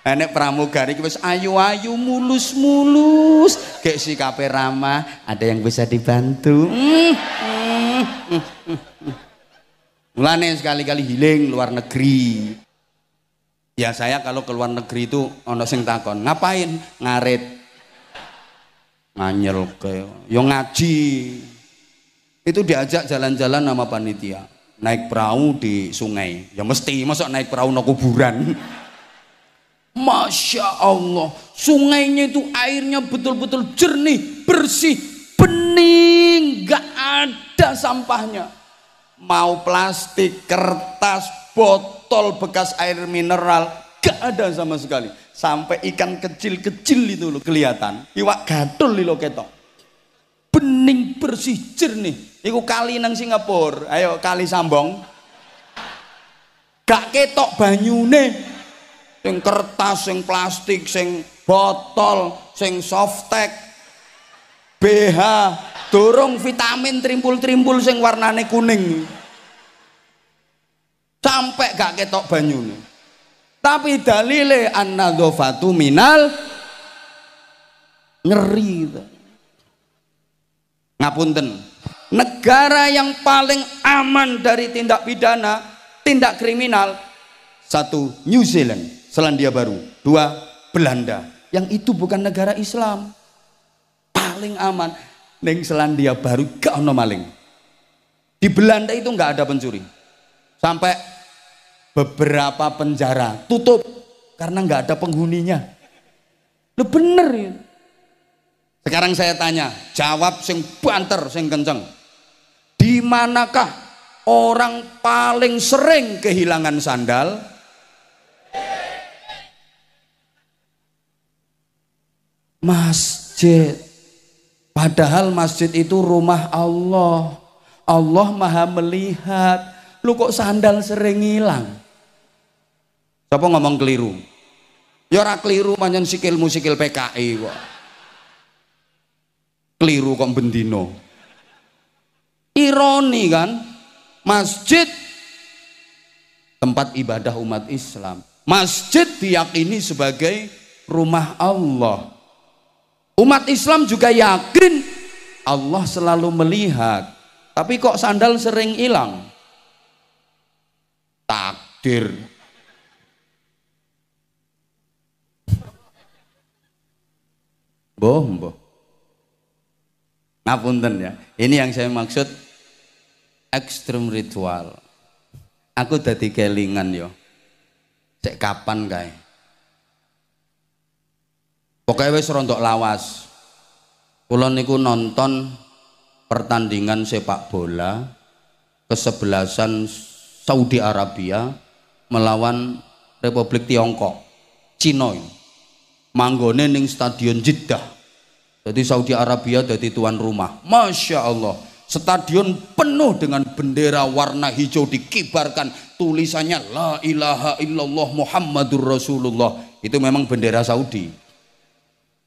Enek pramugari iki wis ayu-ayu mulus-mulus, gek sikape ramah, ada yang bisa dibantu. Mm. Mulane sekali-kali healing luar negeri. Ya saya kalau ke luar negeri itu ono sing takon, ngapain? Ngarit. Nganyel ke, yo ngaji. Itu diajak jalan-jalan sama panitia. Naik perahu di sungai. Ya mesti, masuk naik perahu no kuburan. Masya Allah, sungainya itu airnya betul-betul jernih, bersih, bening, nggak ada sampahnya. Mau plastik, kertas, botol bekas air mineral, nggak ada sama sekali. Sampai ikan kecil-kecil itu loh kelihatan. Iwak gadul di loketok. Bening bersih jernih. Iku kali nang Singapura. Ayo kali sambong. Gak ketok banyune. yang kertas, yang plastik, yang botol, yang softtek, BH dorong vitamin trimpul-trimpul sing warnane kuning sampai gak ketok banyu tapi dalile annadzafatu minal ngeri ngapunten negara yang paling aman dari tindak pidana tindak kriminal satu New Zealand Selandia Baru dua Belanda yang itu bukan negara Islam paling aman Neng Selandia Baru gak ono maling. Di Belanda itu nggak ada pencuri. Sampai beberapa penjara tutup karena nggak ada penghuninya. Lu bener ya. Sekarang saya tanya, jawab sing banter, sing kenceng. Di manakah orang paling sering kehilangan sandal? Masjid. Padahal masjid itu rumah Allah. Allah maha melihat. Lu kok sandal sering hilang? Siapa ngomong keliru? Ya ora keliru manjen sikilmu sikil PKI kok. Keliru kok bendino. Ironi kan? Masjid tempat ibadah umat Islam. Masjid diyakini sebagai rumah Allah. Umat Islam juga yakin Allah selalu melihat. Tapi kok sandal sering hilang? Takdir. Boh, boh. Ngapunten ya. Ini yang saya maksud ekstrem ritual. Aku jadi kelingan yo. Cek kapan guys? Pokoknya wis rontok lawas. Kula niku nonton pertandingan sepak bola kesebelasan Saudi Arabia melawan Republik Tiongkok, Cina. Manggone ning stadion Jeddah. Jadi Saudi Arabia jadi tuan rumah. Masya Allah. Stadion penuh dengan bendera warna hijau dikibarkan tulisannya La ilaha illallah Muhammadur Rasulullah. Itu memang bendera Saudi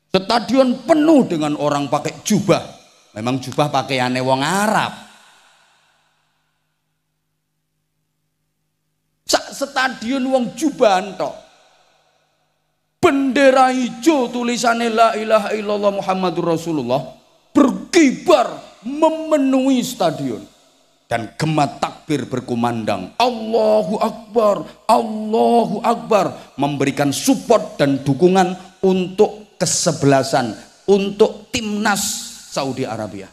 Stadion penuh dengan orang pakai jubah. Memang jubah pakaiannya wong Arab. Sak stadion wong jubah tok. Bendera hijau tulisannya la ilaha illallah Muhammadur Rasulullah berkibar memenuhi stadion dan gemat takbir berkumandang Allahu Akbar Allahu Akbar memberikan support dan dukungan untuk kesebelasan untuk timnas Saudi Arabia.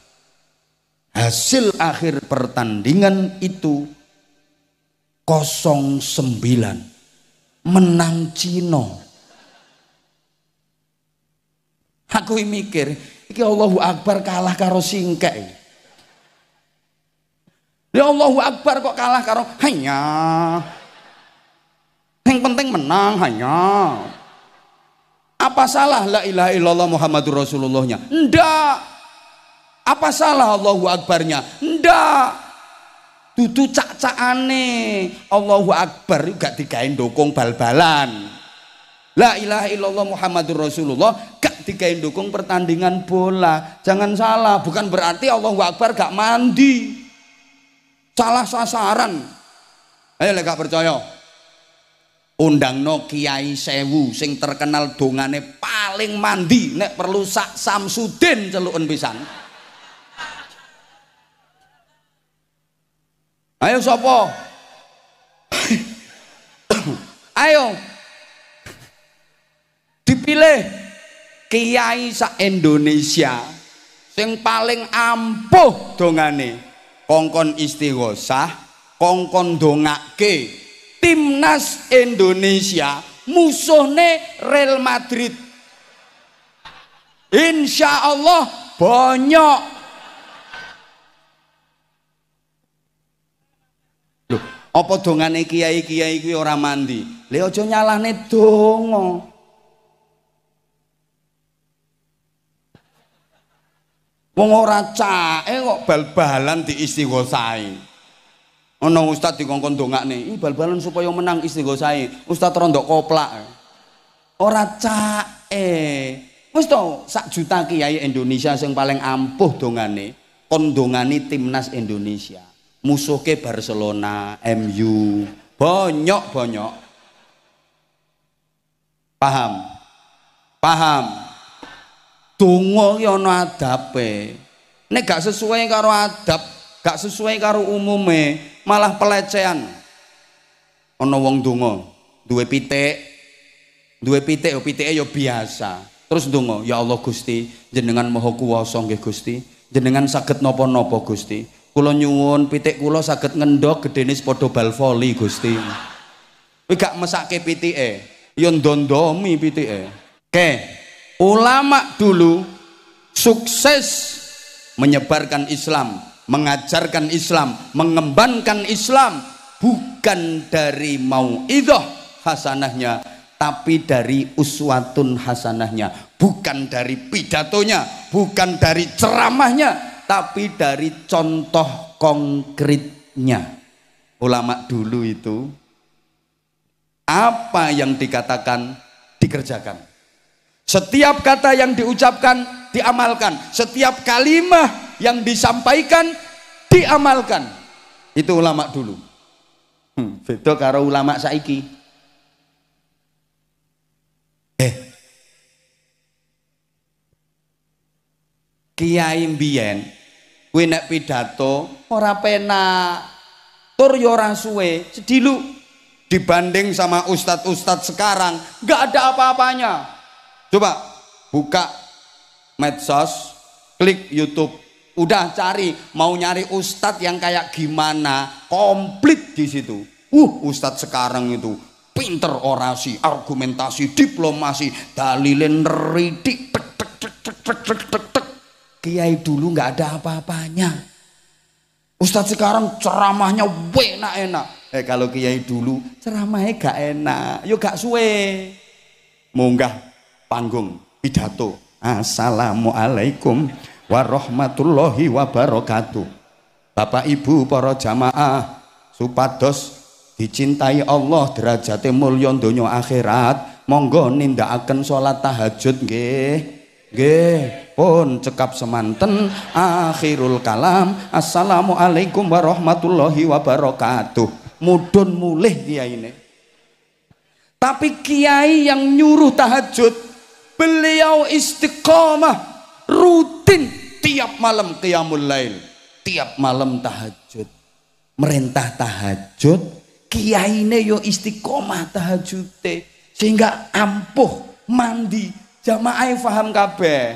Hasil akhir pertandingan itu 09 menang Cino. Aku mikir, iki Allahu Akbar kalah karo singkek. Ya Allahu Akbar kok kalah karo hanya. Yang penting menang hanya. Apa salah la ilaha illallah Muhammadur Rasulullahnya? Ndak. Apa salah Allahu Akbarnya? Ndak. Dudu cak-cakane Allahu Akbar gak digawe ndukung bal-balan. La ilaha illallah Muhammadur Rasulullah gak digawe ndukung pertandingan bola. Jangan salah, bukan berarti Allahu Akbar gak mandi. Salah sasaran. Ayo lek gak percaya, undang no kiai sewu sing terkenal dongane paling mandi nek perlu sak samsudin celukun pisan ayo sopo <coughs> ayo dipilih kiai sa Indonesia sing paling ampuh dongane kongkon istighosah kongkon dongake timnas Indonesia musuhnya Real Madrid Insyaallah Allah banyak Loh, apa dongane kiai-kiai kuwi ora mandi? Le aja nyalahne donga. Wong ora cae kok bal-balan diistighosahi. ana ustaz dikongkon dongakne, "Ih bal-balan supaya menang istighosae." Ustaz rondok koplak. Ora cake. Wis to sak juta kiai Indonesia yang paling ampuh dongane, kondongani timnas Indonesia. musuh ke Barcelona, MU, banyak-banyak. Paham? Paham? tunggu ki ana adabe. Nek gak sesuai karo adab, gak sesuai karo umume, malah pelecehan ono wong dungo, duwe pitik duwe pitik yo pitike yo biasa terus dungo, ya Allah Gusti jenengan moho kuwasa nggih Gusti jenengan saged nopo nopo Gusti kula nyuwun pitik kula saged ngendok gedene padha bal Gusti kuwi gak mesake pitike ya ndondomi pitike oke ulama dulu sukses menyebarkan Islam mengajarkan Islam, mengembangkan Islam bukan dari mau idoh hasanahnya, tapi dari uswatun hasanahnya, bukan dari pidatonya, bukan dari ceramahnya, tapi dari contoh konkretnya. Ulama dulu itu apa yang dikatakan dikerjakan. Setiap kata yang diucapkan diamalkan, setiap kalimah yang disampaikan diamalkan. Itu ulama dulu. Hmm, karo ulama saiki. Eh. Kiai mbiyen kuwi nek pidato ora penak. Tur yo ora suwe, sedilu dibanding sama ustadz-ustadz sekarang nggak ada apa-apanya coba buka medsos klik YouTube udah cari mau nyari ustadz yang kayak gimana komplit di situ uh ustadz sekarang itu pinter orasi argumentasi diplomasi dalilin ridik kiai dulu nggak ada apa-apanya ustadz sekarang ceramahnya enak-enak eh kalau kiai dulu ceramahnya gak enak yuk gak suwe munggah panggung pidato assalamualaikum warahmatullahi wabarakatuh. Bapak Ibu para jamaah supados dicintai Allah derajate mulya donya akhirat, monggo nindakaken salat tahajud nggih. Nggih, pun cekap semanten akhirul kalam. Assalamualaikum warahmatullahi wabarakatuh. Mudun mulih kiai ini. Tapi kiai yang nyuruh tahajud, beliau istiqomah rutin tiap malam qiyamul lail, tiap malam tahajud. Merintah tahajud, kiyaine yo istiqomah tahajute sehingga ampuh mandi jamaah faham kabeh.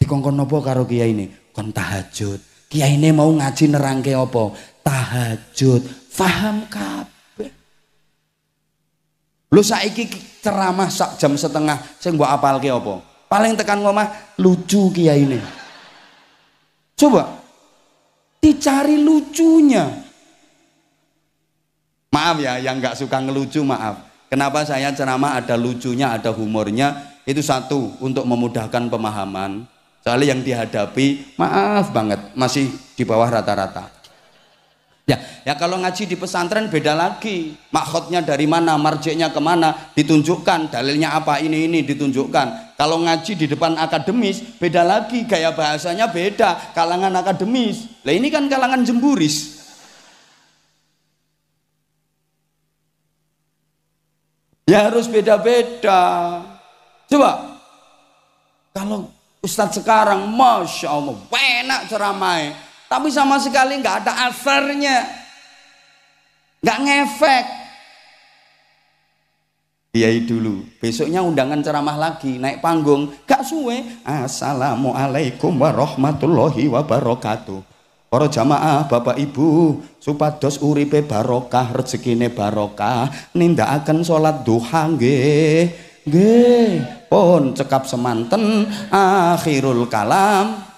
Dikongkon nopo karo kiyaine? Kon tahajud. Kiai Kiyaine mau ngaji nerangke opo Tahajud. Faham kabeh. Lu saiki ceramah sak jam setengah sing mbok apalke opo paling tekan ngomah lucu kiai ini coba dicari lucunya maaf ya yang nggak suka ngelucu maaf kenapa saya ceramah ada lucunya ada humornya itu satu untuk memudahkan pemahaman soalnya yang dihadapi maaf banget masih di bawah rata-rata Ya, ya kalau ngaji di pesantren beda lagi. Makhotnya dari mana, marjeknya kemana, ditunjukkan. Dalilnya apa ini ini ditunjukkan. Kalau ngaji di depan akademis, beda lagi gaya bahasanya beda kalangan akademis. Lah ini kan kalangan jemburis. Ya harus beda-beda. Coba kalau Ustadz sekarang, masya Allah, enak ceramai, tapi sama sekali nggak ada asarnya, nggak ngefek. Kiai dulu. Besoknya undangan ceramah lagi, naik panggung. Gak suwe. Assalamualaikum warahmatullahi wabarakatuh. Para jamaah, Bapak Ibu, supados uripe barokah, rezekine barokah, nindakaken akan duha duhange Nggih, pon cekap semanten akhirul kalam.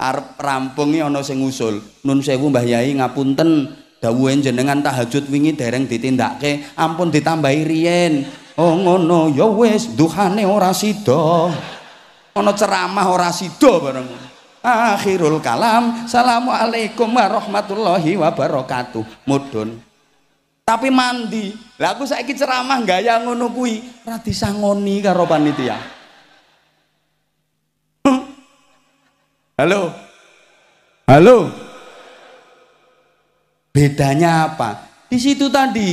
Arep rampungi ono sing usul. Nun sewu Mbah Yai ngapunten, dawuhe jenengan tahajud wingi dereng ditindakke, ampun ditambahi riyen oh ngono ya wis duhane ora sida ana ceramah ora sida bareng akhirul kalam assalamualaikum warahmatullahi wabarakatuh mudun tapi mandi lah aku saiki ceramah gaya ngono kuwi ra disangoni karo panitia halo halo bedanya apa di situ tadi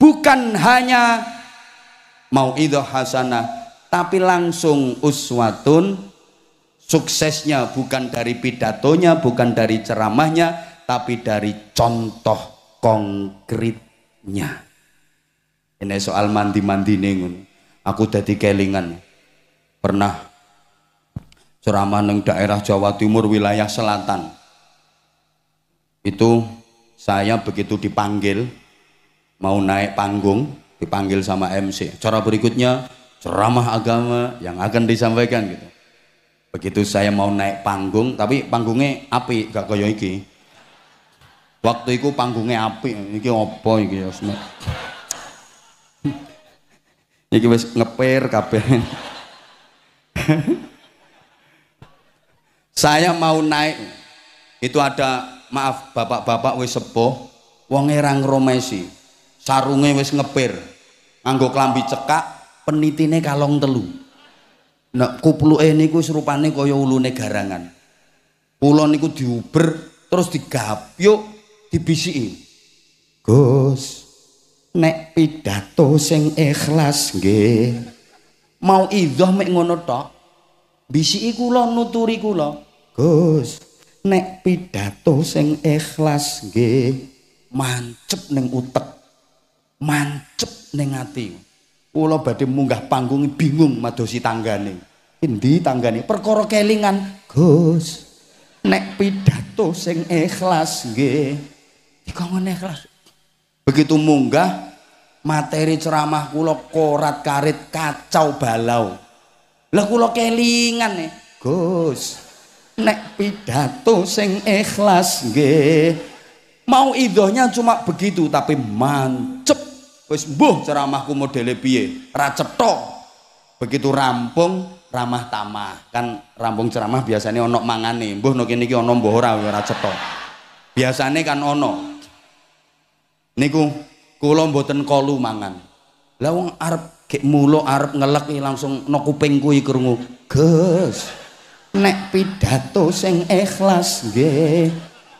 bukan hanya mau itu hasanah tapi langsung uswatun suksesnya bukan dari pidatonya bukan dari ceramahnya tapi dari contoh konkretnya ini soal mandi-mandi nengun aku jadi kelingan pernah ceramah neng daerah Jawa Timur wilayah selatan itu saya begitu dipanggil mau naik panggung dipanggil sama MC. Cara berikutnya ceramah agama yang akan disampaikan gitu. Begitu saya mau naik panggung, tapi panggungnya api gak kaya iki. Waktu itu panggungnya api, iki opo iki ya Iki wes ngeper kabeh. saya mau naik itu ada maaf bapak-bapak wis sepuh wong erang romesi Carunge wis ngepir. Nganggo klambi cekak, penitine kalong telu. Nek kupluke niku serupane kaya ulune garangan. Kula niku diuber terus digapyuk, dibisiki. Gus, nek pidato sing ikhlas nggih. Mau idzah mek ngono tok. Bisiki kula nuturi kula. Gus, nek pidato sing ikhlas nggih mancep ning utek mancep ning ati. Kula badhe munggah panggung bingung madosi tanggane. Endi tanggane? Perkara kelingan, Gus. Nek pidato sing ikhlas nggih. Dikon ikhlas. Begitu munggah materi ceramah kula korat karit kacau balau. Lah kula kelingan nih, e. Gus. Nek pidato sing ikhlas nggih. Mau idohnya cuma begitu tapi mantap wis mbuh ceramahku modele piye ra cetha begitu rampung ramah tamah kan rampung ceramah biasanya ono mangane mbuh no kene iki ono mbuh ora ya ora cetha biasane kan ono niku kula mboten kolu mangan lah wong arep gek mulo arep ngelek langsung no kuping kuwi krungu gus nek pidato sing ikhlas nggih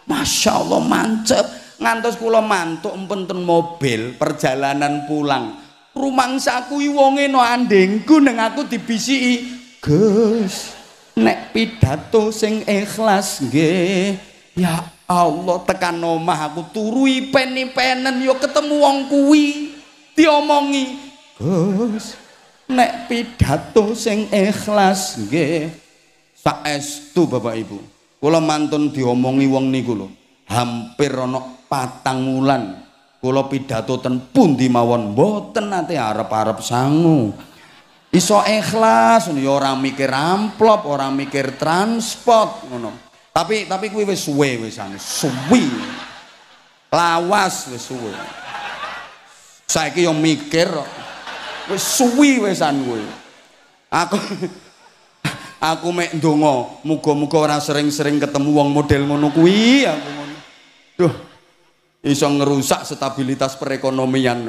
Masya Allah mancep ngantos kula mantuk penten mobil perjalanan pulang rumangsa aku wonge no andengku neng aku dibisiki Gus nek pidato sing ikhlas nggih ya Allah tekan omah aku turu peni penen yo ketemu wong kuwi diomongi Gus nek pidato sing ikhlas nggih saestu Bapak Ibu kula mantun diomongi wong niku lho hampir ana patang wulan kula pidato ten pundi mawon mboten nate arep-arep sangu iso ikhlas ya ora mikir amplop ora mikir transport ngono tapi tapi kuwi wis suwe wisan suwi lawas wis suwe saiki yo ya mikir wis suwi wisan kuwi aku <laughs> aku mek ndonga muga-muga ora sering-sering ketemu wong model ngono kuwi aku ngono duh iso ngerusak stabilitas perekonomian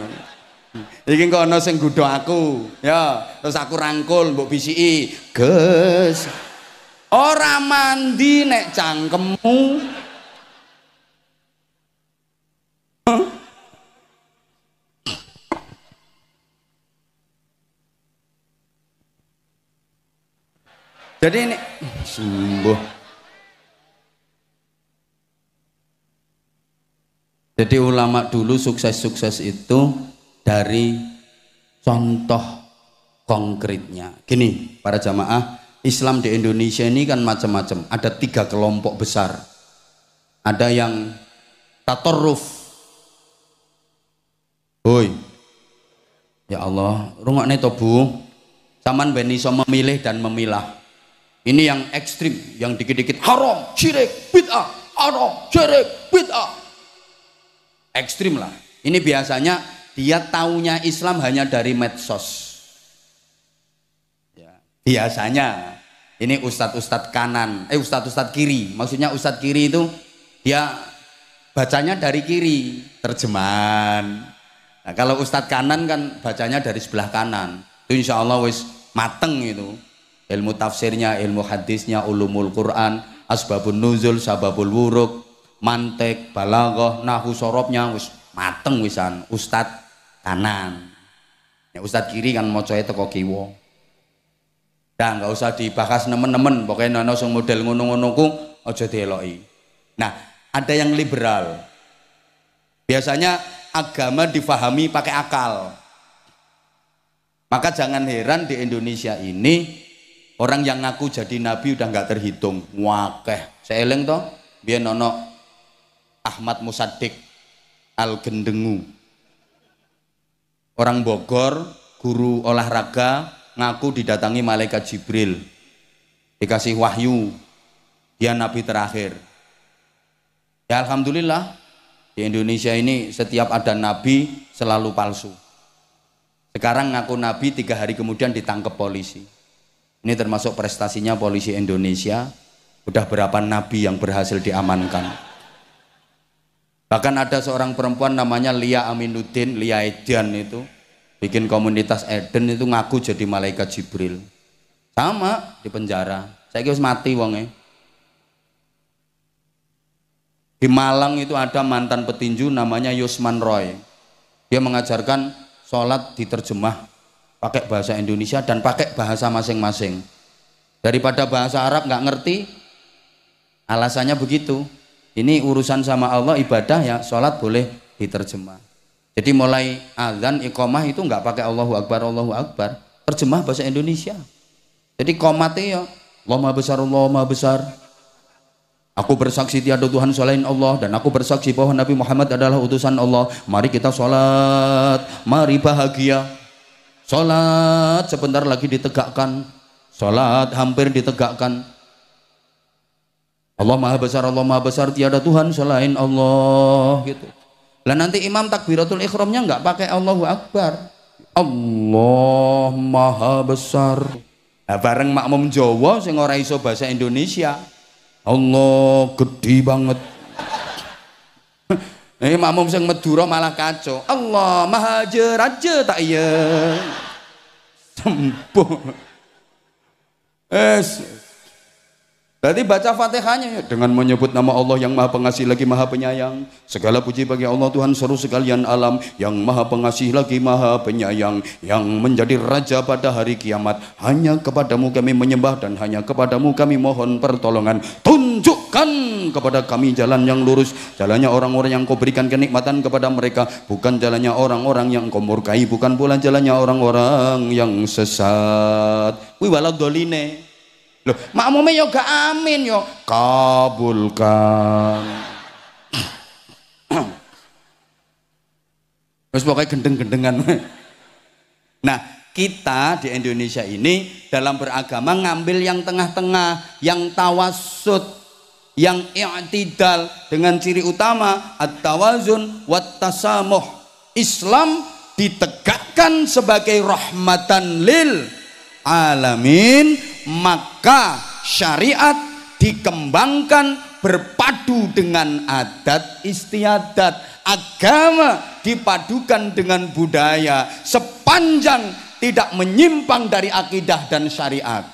iki kok ana sing godho aku ya terus aku rangkul mbok bisiki ges ora mandi nek cangkemmu jadi ini sembuh Jadi ulama dulu sukses-sukses itu dari contoh konkretnya. Gini, para jamaah, Islam di Indonesia ini kan macam-macam. Ada tiga kelompok besar. Ada yang tatoruf. Hoi. Ya Allah, rumah ini tobu. Taman Beni memilih dan memilah. Ini yang ekstrim, yang dikit-dikit haram, cirek, bid'ah, haram, cirek, bid'ah, ekstrim lah ini biasanya dia taunya Islam hanya dari medsos ya, biasanya ini ustad-ustad kanan eh ustad-ustad kiri maksudnya ustad kiri itu dia bacanya dari kiri terjemahan nah, kalau ustad kanan kan bacanya dari sebelah kanan itu insya Allah wis mateng itu ilmu tafsirnya ilmu hadisnya ulumul Quran asbabun nuzul sababul wuruk mantek balagoh nahu sorobnya wis mateng wisan ustad kanan ya ustad kiri kan mau macae teko kiwo, dah nggak usah dibahas nemen-nemen pokoknya nono sing model ngunung ngono ku aja nah ada yang liberal biasanya agama difahami pakai akal maka jangan heran di Indonesia ini orang yang ngaku jadi nabi udah nggak terhitung. Wakeh. saya eleng toh? Biar nono Ahmad Musadik Al Gendengu orang Bogor guru olahraga ngaku didatangi malaikat Jibril dikasih wahyu dia nabi terakhir ya Alhamdulillah di Indonesia ini setiap ada nabi selalu palsu sekarang ngaku nabi tiga hari kemudian ditangkap polisi ini termasuk prestasinya polisi Indonesia udah berapa nabi yang berhasil diamankan Bahkan ada seorang perempuan namanya Lia Aminuddin, Lia Edian itu bikin komunitas Eden itu ngaku jadi malaikat Jibril. Sama di penjara. Saya kira mati wonge. Di Malang itu ada mantan petinju namanya Yusman Roy. Dia mengajarkan sholat diterjemah pakai bahasa Indonesia dan pakai bahasa masing-masing. Daripada bahasa Arab nggak ngerti, alasannya begitu ini urusan sama Allah ibadah ya, sholat boleh diterjemah. Jadi mulai azan iqomah itu enggak pakai Allahu Akbar, Allahu Akbar. Terjemah bahasa Indonesia. Jadi komatnya ya, Allah maha besar, Allah maha besar. Aku bersaksi tiada Tuhan selain Allah dan aku bersaksi bahwa Nabi Muhammad adalah utusan Allah. Mari kita sholat, mari bahagia. Sholat sebentar lagi ditegakkan. Sholat hampir ditegakkan Allah maha besar, Allah maha besar, tiada Tuhan selain Allah gitu. Lah nanti imam takbiratul ikhramnya nggak pakai Allahu Akbar. Allah maha besar. Nah, bareng makmum Jawa sing ora iso bahasa Indonesia. Allah gede banget. Ini <laughs> eh, makmum sing Madura malah kacau. Allah maha jeraja tak iya. Sempo. Es Tadi baca fatihahnya ya. dengan menyebut nama Allah yang maha pengasih lagi maha penyayang. Segala puji bagi Allah Tuhan seru sekalian alam yang maha pengasih lagi maha penyayang. Yang menjadi raja pada hari kiamat. Hanya kepadamu kami menyembah dan hanya kepadamu kami mohon pertolongan. Tunjukkan kepada kami jalan yang lurus. Jalannya orang-orang yang kau berikan kenikmatan kepada mereka. Bukan jalannya orang-orang yang kau murkai. Bukan pula jalannya orang-orang yang sesat. Wiwala doline Loh, makmume yo gak amin yo. Kabulkan. Terus pokoknya gendeng-gendengan. Nah, kita di Indonesia ini dalam beragama ngambil yang tengah-tengah, yang tawasud, yang i'tidal dengan ciri utama at-tawazun wat tasamuh. Islam ditegakkan sebagai rahmatan lil alamin maka syariat dikembangkan berpadu dengan adat istiadat agama dipadukan dengan budaya sepanjang tidak menyimpang dari akidah dan syariat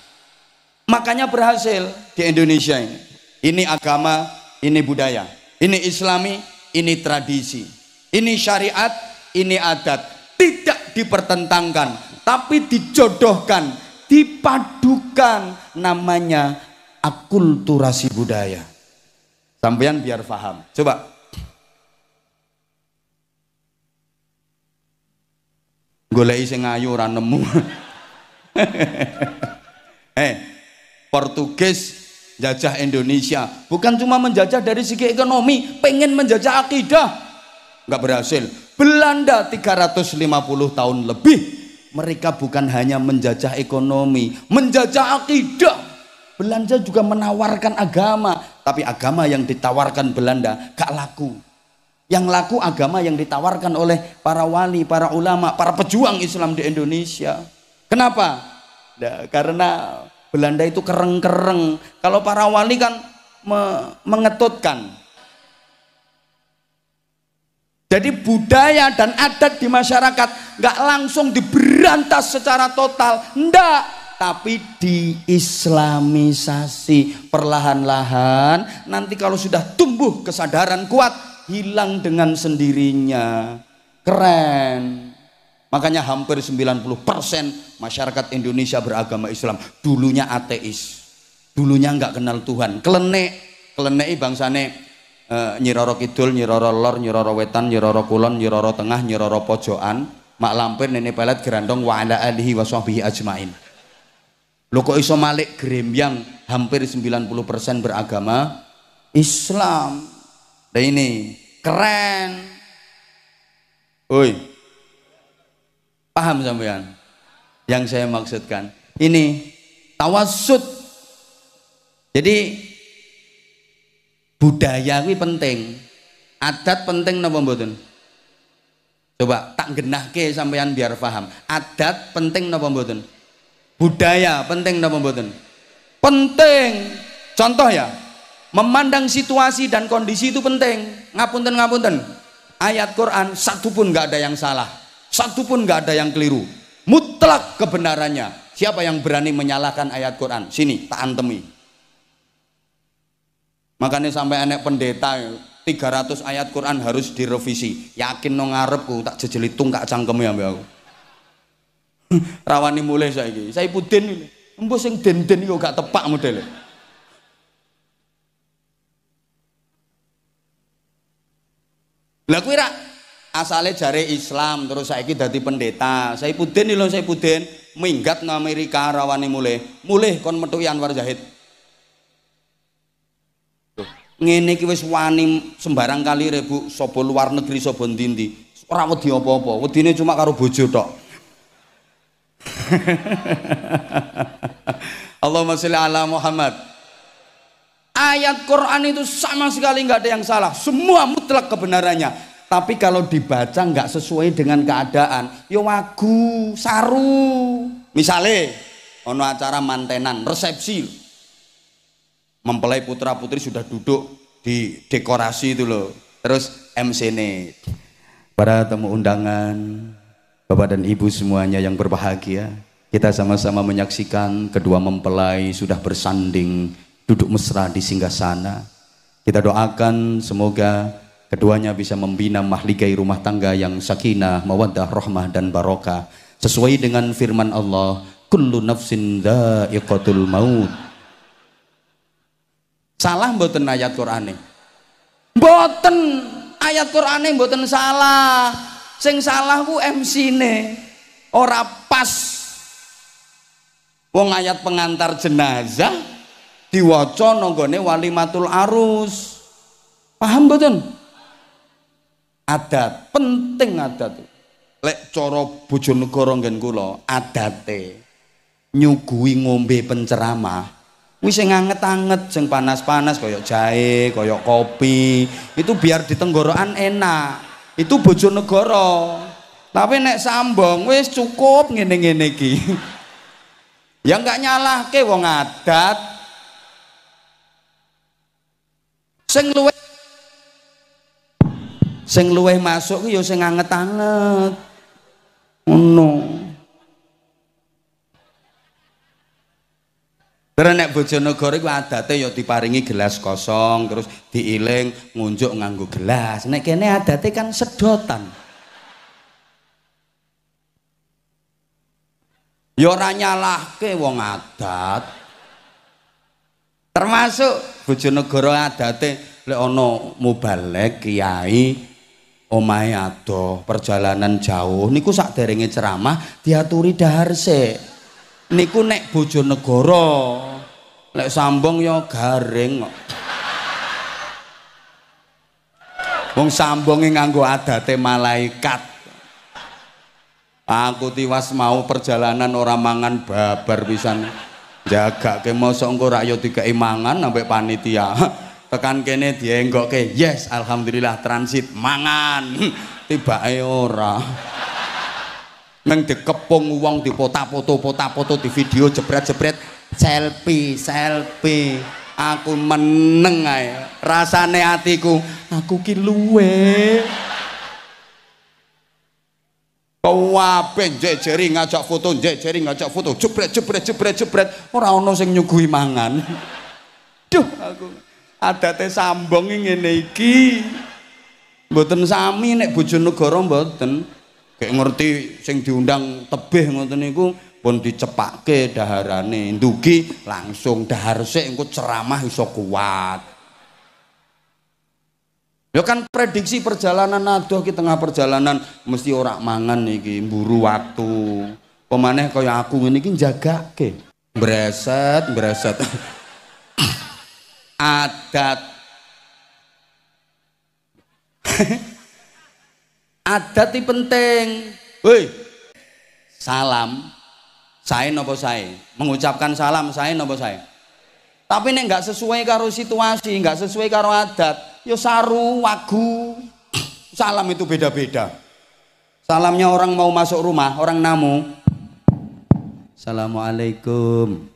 makanya berhasil di Indonesia ini ini agama ini budaya ini islami ini tradisi ini syariat ini adat tidak dipertentangkan tapi dijodohkan dipadukan namanya akulturasi budaya. Sampaian biar faham. Coba. Golei sing ayu ora nemu. <laughs> eh, Portugis jajah Indonesia bukan cuma menjajah dari segi ekonomi, pengen menjajah akidah. Enggak berhasil. Belanda 350 tahun lebih mereka bukan hanya menjajah ekonomi, menjajah akidah. Belanda juga menawarkan agama, tapi agama yang ditawarkan Belanda gak laku. Yang laku agama yang ditawarkan oleh para wali, para ulama, para pejuang Islam di Indonesia. Kenapa? Nah, karena Belanda itu kereng-kereng. Kalau para wali kan me mengetutkan, jadi budaya dan adat di masyarakat nggak langsung diberantas secara total, ndak tapi diislamisasi perlahan-lahan. Nanti kalau sudah tumbuh kesadaran kuat, hilang dengan sendirinya. Keren. Makanya hampir 90% masyarakat Indonesia beragama Islam. Dulunya ateis. Dulunya nggak kenal Tuhan. Kelenek. Keleneki bangsane Eh, nyiroro Kidul, Nyiroro Lor, Nyiroro Wetan, Nyiroro Kulon, Nyiroro Tengah, Nyiroro Pojokan, Mak Lampir, Nene Pelet, Gerandong, wa ala alihi wa ajmain. Lo kok iso malik yang hampir 90% beragama Islam. Dan ini keren. Oi. Paham sampean? Yang saya maksudkan. Ini tawasud. Jadi budaya ini penting adat penting napa mboten coba tak genah ke sampean biar paham adat penting napa mboten budaya penting napa mboten penting contoh ya memandang situasi dan kondisi itu penting ngapunten ngapunten ayat Quran satu pun nggak ada yang salah satu pun nggak ada yang keliru mutlak kebenarannya siapa yang berani menyalahkan ayat Quran sini tak antemi Makanya sampai anak pendeta 300 ayat Quran harus direvisi. Yakin no ngarepku tak jejeli tungkak cangkem ya mbak aku. <laughs> Rawani mulai saya ini. Saya putin ini. Mbok sing den-den yo gak tepak modelnya Lah kuwi ra asale jare Islam terus saya saiki dadi pendeta. saya putin Saipudin lho putin minggat nang Amerika rawani mulai mulai kon metu Anwar Zahid ngene iki wis wani sembarang kali rebu sapa luar negeri sapa ndi-ndi ora wedi apa-apa wedine cuma karo bojo tok <laughs> Allahumma sholli ala Muhammad ayat Quran itu sama sekali nggak ada yang salah semua mutlak kebenarannya tapi kalau dibaca nggak sesuai dengan keadaan ya wagu saru misalnya ono acara mantenan resepsi mempelai putra putri sudah duduk di dekorasi itu loh terus MC ini e. para tamu undangan bapak dan ibu semuanya yang berbahagia kita sama-sama menyaksikan kedua mempelai sudah bersanding duduk mesra di singgah sana kita doakan semoga keduanya bisa membina mahligai rumah tangga yang sakinah, mawaddah, rahmah dan barokah sesuai dengan firman Allah kullu nafsin dha'iqatul maut Salah mboten ayat Qur'ane? Mboten ayat Qur'ane mboten salah. Sing salah ku MC-ne. Ora pas. Wong ayat pengantar jenazah diwaca nanggone walimatul arus. Paham mboten? Adat, penting adat. Lek cara Bojonegoro nggen kula, adate nyuguhi ngombe penceramah Wis sing anget-anget, sing panas-panas koyok jahe, koyok kopi, itu biar di tenggorokan enak. Itu Bojonegoro. Tapi nek sambong wis cukup ngene-ngene iki. <laughs> ya enggak ke, wong adat. Sing luwih sing luwih masuk ya sing anget-anget. Ngono. Oh, Terus Bojonegoro itu adate ya diparingi gelas kosong terus diiling ngunjuk nganggu gelas. Nek kene adate kan sedotan. Ya ora nyalahke wong adat. Termasuk Bojonegoro adate lek ana mubalek kiai omahe perjalanan jauh niku sak derenge ceramah diaturi dahar sik niku nek Bojonegoro lek sambong ya garing kok wong sambonge nganggo adate malaikat aku tiwas mau perjalanan orang mangan babar pisan jaga ke mosok engko rak yo dikai mangan sampe panitia <laughs> tekan kene dienggokke yes alhamdulillah transit mangan <laughs> tibake ora Neng dikepung uang di pota foto-foto di video jebret-jebret selfie selfie aku menengai, ae rasane atiku aku ki luwe kabeh jejeri ngajak foto jejeri ngajak foto jebret jebret jebret jebret ora ana sing nyuguhi mangan <laughs> duh aku adate sambong ngene iki mboten sami nek negara mboten Kayak ngerti sing diundang tebih ngoten niku pun dicepake daharane ndugi langsung dahar sik engko ceramah iso kuat. Ya kan prediksi perjalanan aduh ki tengah perjalanan mesti ora mangan nih mburu waktu. Pemaneh yang aku ngene iki jagake. Breset, breset. <coughs> Adat adat penting woi salam saya nopo saya mengucapkan salam saya nopo saya tapi neng nggak sesuai karo situasi nggak sesuai karo adat yo saru wagu salam itu beda-beda salamnya orang mau masuk rumah orang namu Assalamualaikum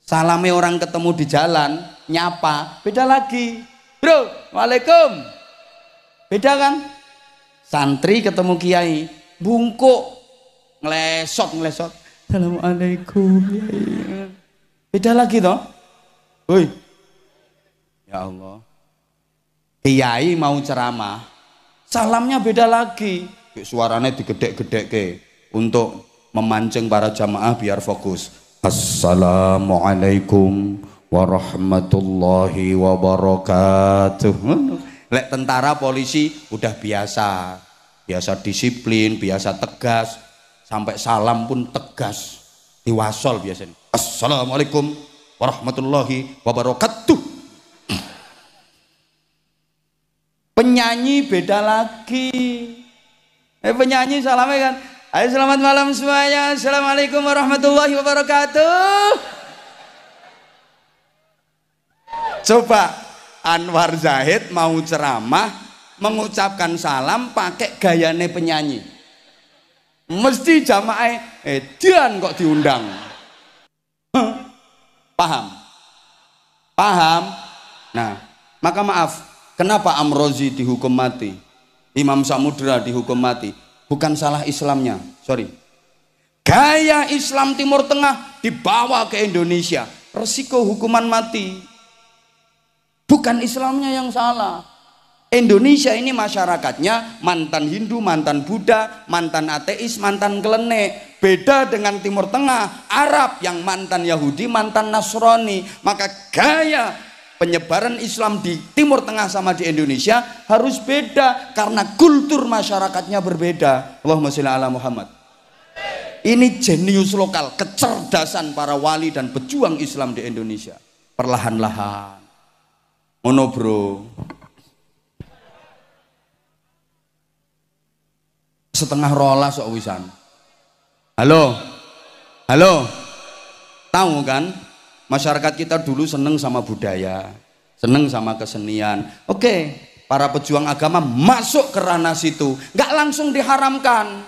salamnya orang ketemu di jalan nyapa beda lagi bro waalaikum beda kan Santri ketemu kiai, bungkuk, ngelesot ngelesot. Assalamualaikum. Beda lagi toh. Woi. Ya Allah. Kiai mau ceramah, salamnya beda lagi. Suaranya digedek-gedek ke untuk memancing para jamaah biar fokus. Assalamualaikum warahmatullahi wabarakatuh lek tentara polisi udah biasa biasa disiplin biasa tegas sampai salam pun tegas diwasol biasanya assalamualaikum warahmatullahi wabarakatuh penyanyi beda lagi eh, penyanyi salamnya kan Ayo selamat malam semuanya Assalamualaikum warahmatullahi wabarakatuh Coba Anwar Zahid mau ceramah mengucapkan salam pakai gayane penyanyi mesti jamaah edian eh, kok diundang paham paham nah maka maaf kenapa Amrozi dihukum mati Imam Samudra dihukum mati bukan salah Islamnya sorry gaya Islam Timur Tengah dibawa ke Indonesia resiko hukuman mati Bukan Islamnya yang salah. Indonesia ini masyarakatnya mantan Hindu, mantan Buddha, mantan ateis, mantan kelenek. Beda dengan Timur Tengah, Arab yang mantan Yahudi, mantan Nasrani. Maka gaya penyebaran Islam di Timur Tengah sama di Indonesia harus beda karena kultur masyarakatnya berbeda. Allahumma sholli ala Muhammad. Ini jenius lokal, kecerdasan para wali dan pejuang Islam di Indonesia. Perlahan-lahan Ono bro. Setengah rola sok wisan. Halo. Halo. Tahu kan? Masyarakat kita dulu seneng sama budaya, seneng sama kesenian. Oke, para pejuang agama masuk ke ranah situ, nggak langsung diharamkan.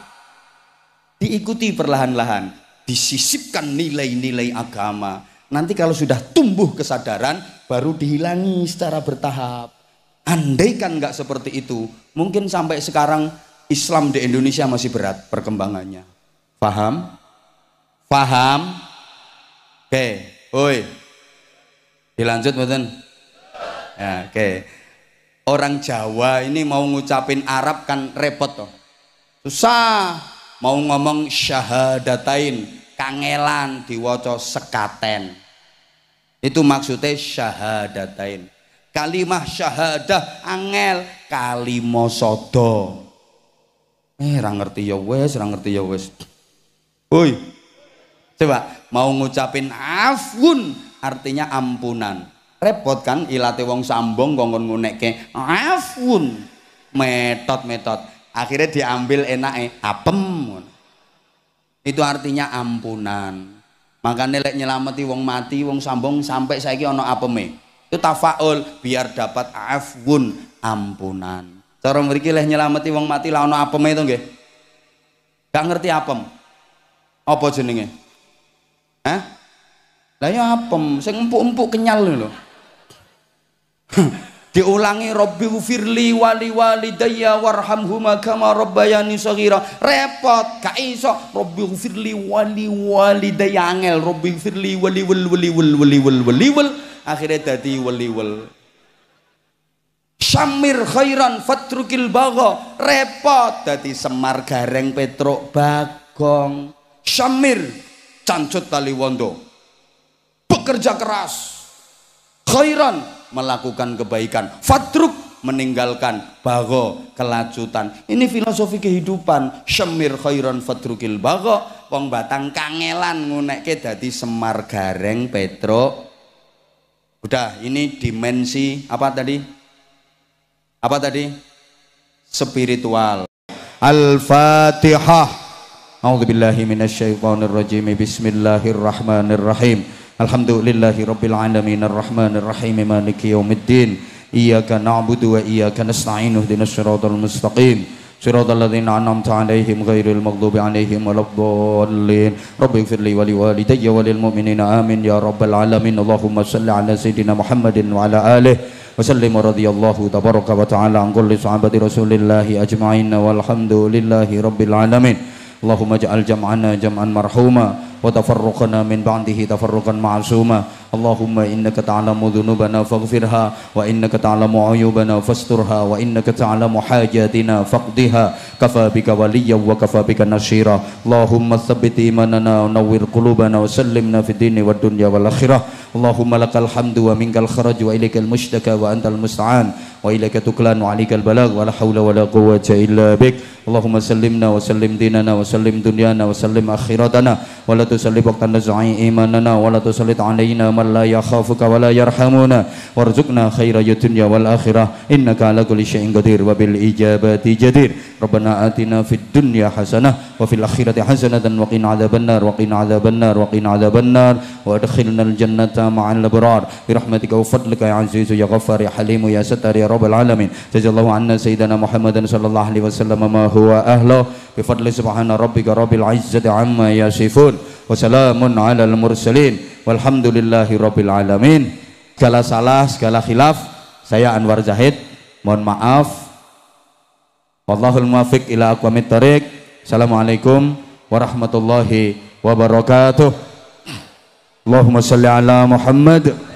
Diikuti perlahan-lahan, disisipkan nilai-nilai agama. Nanti kalau sudah tumbuh kesadaran, baru dihilangi secara bertahap. Andaikan nggak seperti itu, mungkin sampai sekarang Islam di Indonesia masih berat perkembangannya. Paham? Paham? Oke, okay. oi. Dilanjut mboten? Ya, oke. Okay. Orang Jawa ini mau ngucapin Arab kan repot toh. Susah. Mau ngomong syahadatain, kangelan diwoco sekaten. Itu maksudnya syahadatain. Kalimah syahadah angel kalimo sodo. Eh, orang ngerti ya wes, ra ngerti ya wes. Woi. Coba mau ngucapin afun artinya ampunan. Repot kan ilate wong sambong gonggong nguneke afun. Metot-metot. Akhirnya diambil enake apem. Itu artinya ampunan makanya lek nyelamati wong mati wong sambung sampai saiki ono apeme itu tafaul biar dapat afgun ampunan cara mriki lek nyelamati wong mati lah ono apeme itu nggih gak ngerti apem apa jenenge Hah? lah ya apem sing empuk-empuk kenyal lho diulangi Robbi firli wali warham huma kama Robbayani sagira repot gak iso Robbi firli wali daya angel Robbi firli wali wal wali wal wali wal wali wal akhirnya tadi wali wal Samir khairan fatrukil bago repot tadi semar gareng Petrok bagong Samir cancut tali wondo bekerja keras khairan melakukan kebaikan. Fatruk meninggalkan bago kelacutan. Ini filosofi kehidupan. semir khairan fatrukil bago. Wong batang kangelan ke dadi semar gareng Petro. Udah, ini dimensi apa tadi? Apa tadi? Spiritual. Al-Fatihah. A'udzubillahi Bismillahirrahmanirrahim. الحمد لله رب العالمين الرحمن الرحيم مالك يوم الدين إياك نعبد وإياك نستعين اهدنا الصراط المستقيم صراط الذين أنعمت عليهم غير المغضوب عليهم ولا الضالين رب اغفر لي ولوالدي وللمؤمنين آمين يا رب العالمين اللهم صل على سيدنا محمد وعلى آله وسلم رضي الله تبارك وتعالى عن كل صحابة رسول الله أجمعين والحمد لله رب العالمين اللهم اجعل جمعنا جمعا مرحوما وتفرقنا من بعده تفرقا معصوما اللهم إنك تعلم ذنوبنا فاغفرها وإنك تعلم عيوبنا فاسترها وإنك تعلم حاجاتنا فاقضها كفى بك وليا وكفى بك نصيرا اللهم ثبت إيماننا ونور قلوبنا وسلمنا في الدين والدنيا والآخرة اللهم لك الحمد ومنك الخرج وإليك المشتكى وأنت المستعان وإليك تكلان وعليك البلاغ ولا حول ولا قوة إلا بك اللهم سلمنا وسلم ديننا وسلم دنيانا وسلم آخرتنا ولا تسلب وقتنا زعي إيماننا ولا تسلط علينا من لا يخافك ولا يرحمنا وارزقنا خير الدنيا والآخرة إنك على كل شيء قدير وبالإجابة جدير ربنا آتنا في الدنيا حسنة وفي الآخرة حسنة وقنا عذاب النار وقنا عذاب النار وقنا عذاب النار وادخلنا الجنة مع الأبرار برحمتك وفضلك يا عزيز يا غفار يا حليم يا ستار يا رب العالمين جزا الله عنا سيدنا محمد صلى الله عليه وسلم ما هو أهله بفضل سبحان ربك رب العزة عما يصفون Wassalamun alal mursalin. Walhamdulillahi rabbil alamin. Segala salah, segala khilaf. Saya Anwar Zahid. Mohon maaf. Wallahul muwafiq ila aqwamit tariq. Assalamualaikum warahmatullahi wabarakatuh. <clears throat> Allahumma salli ala Muhammad.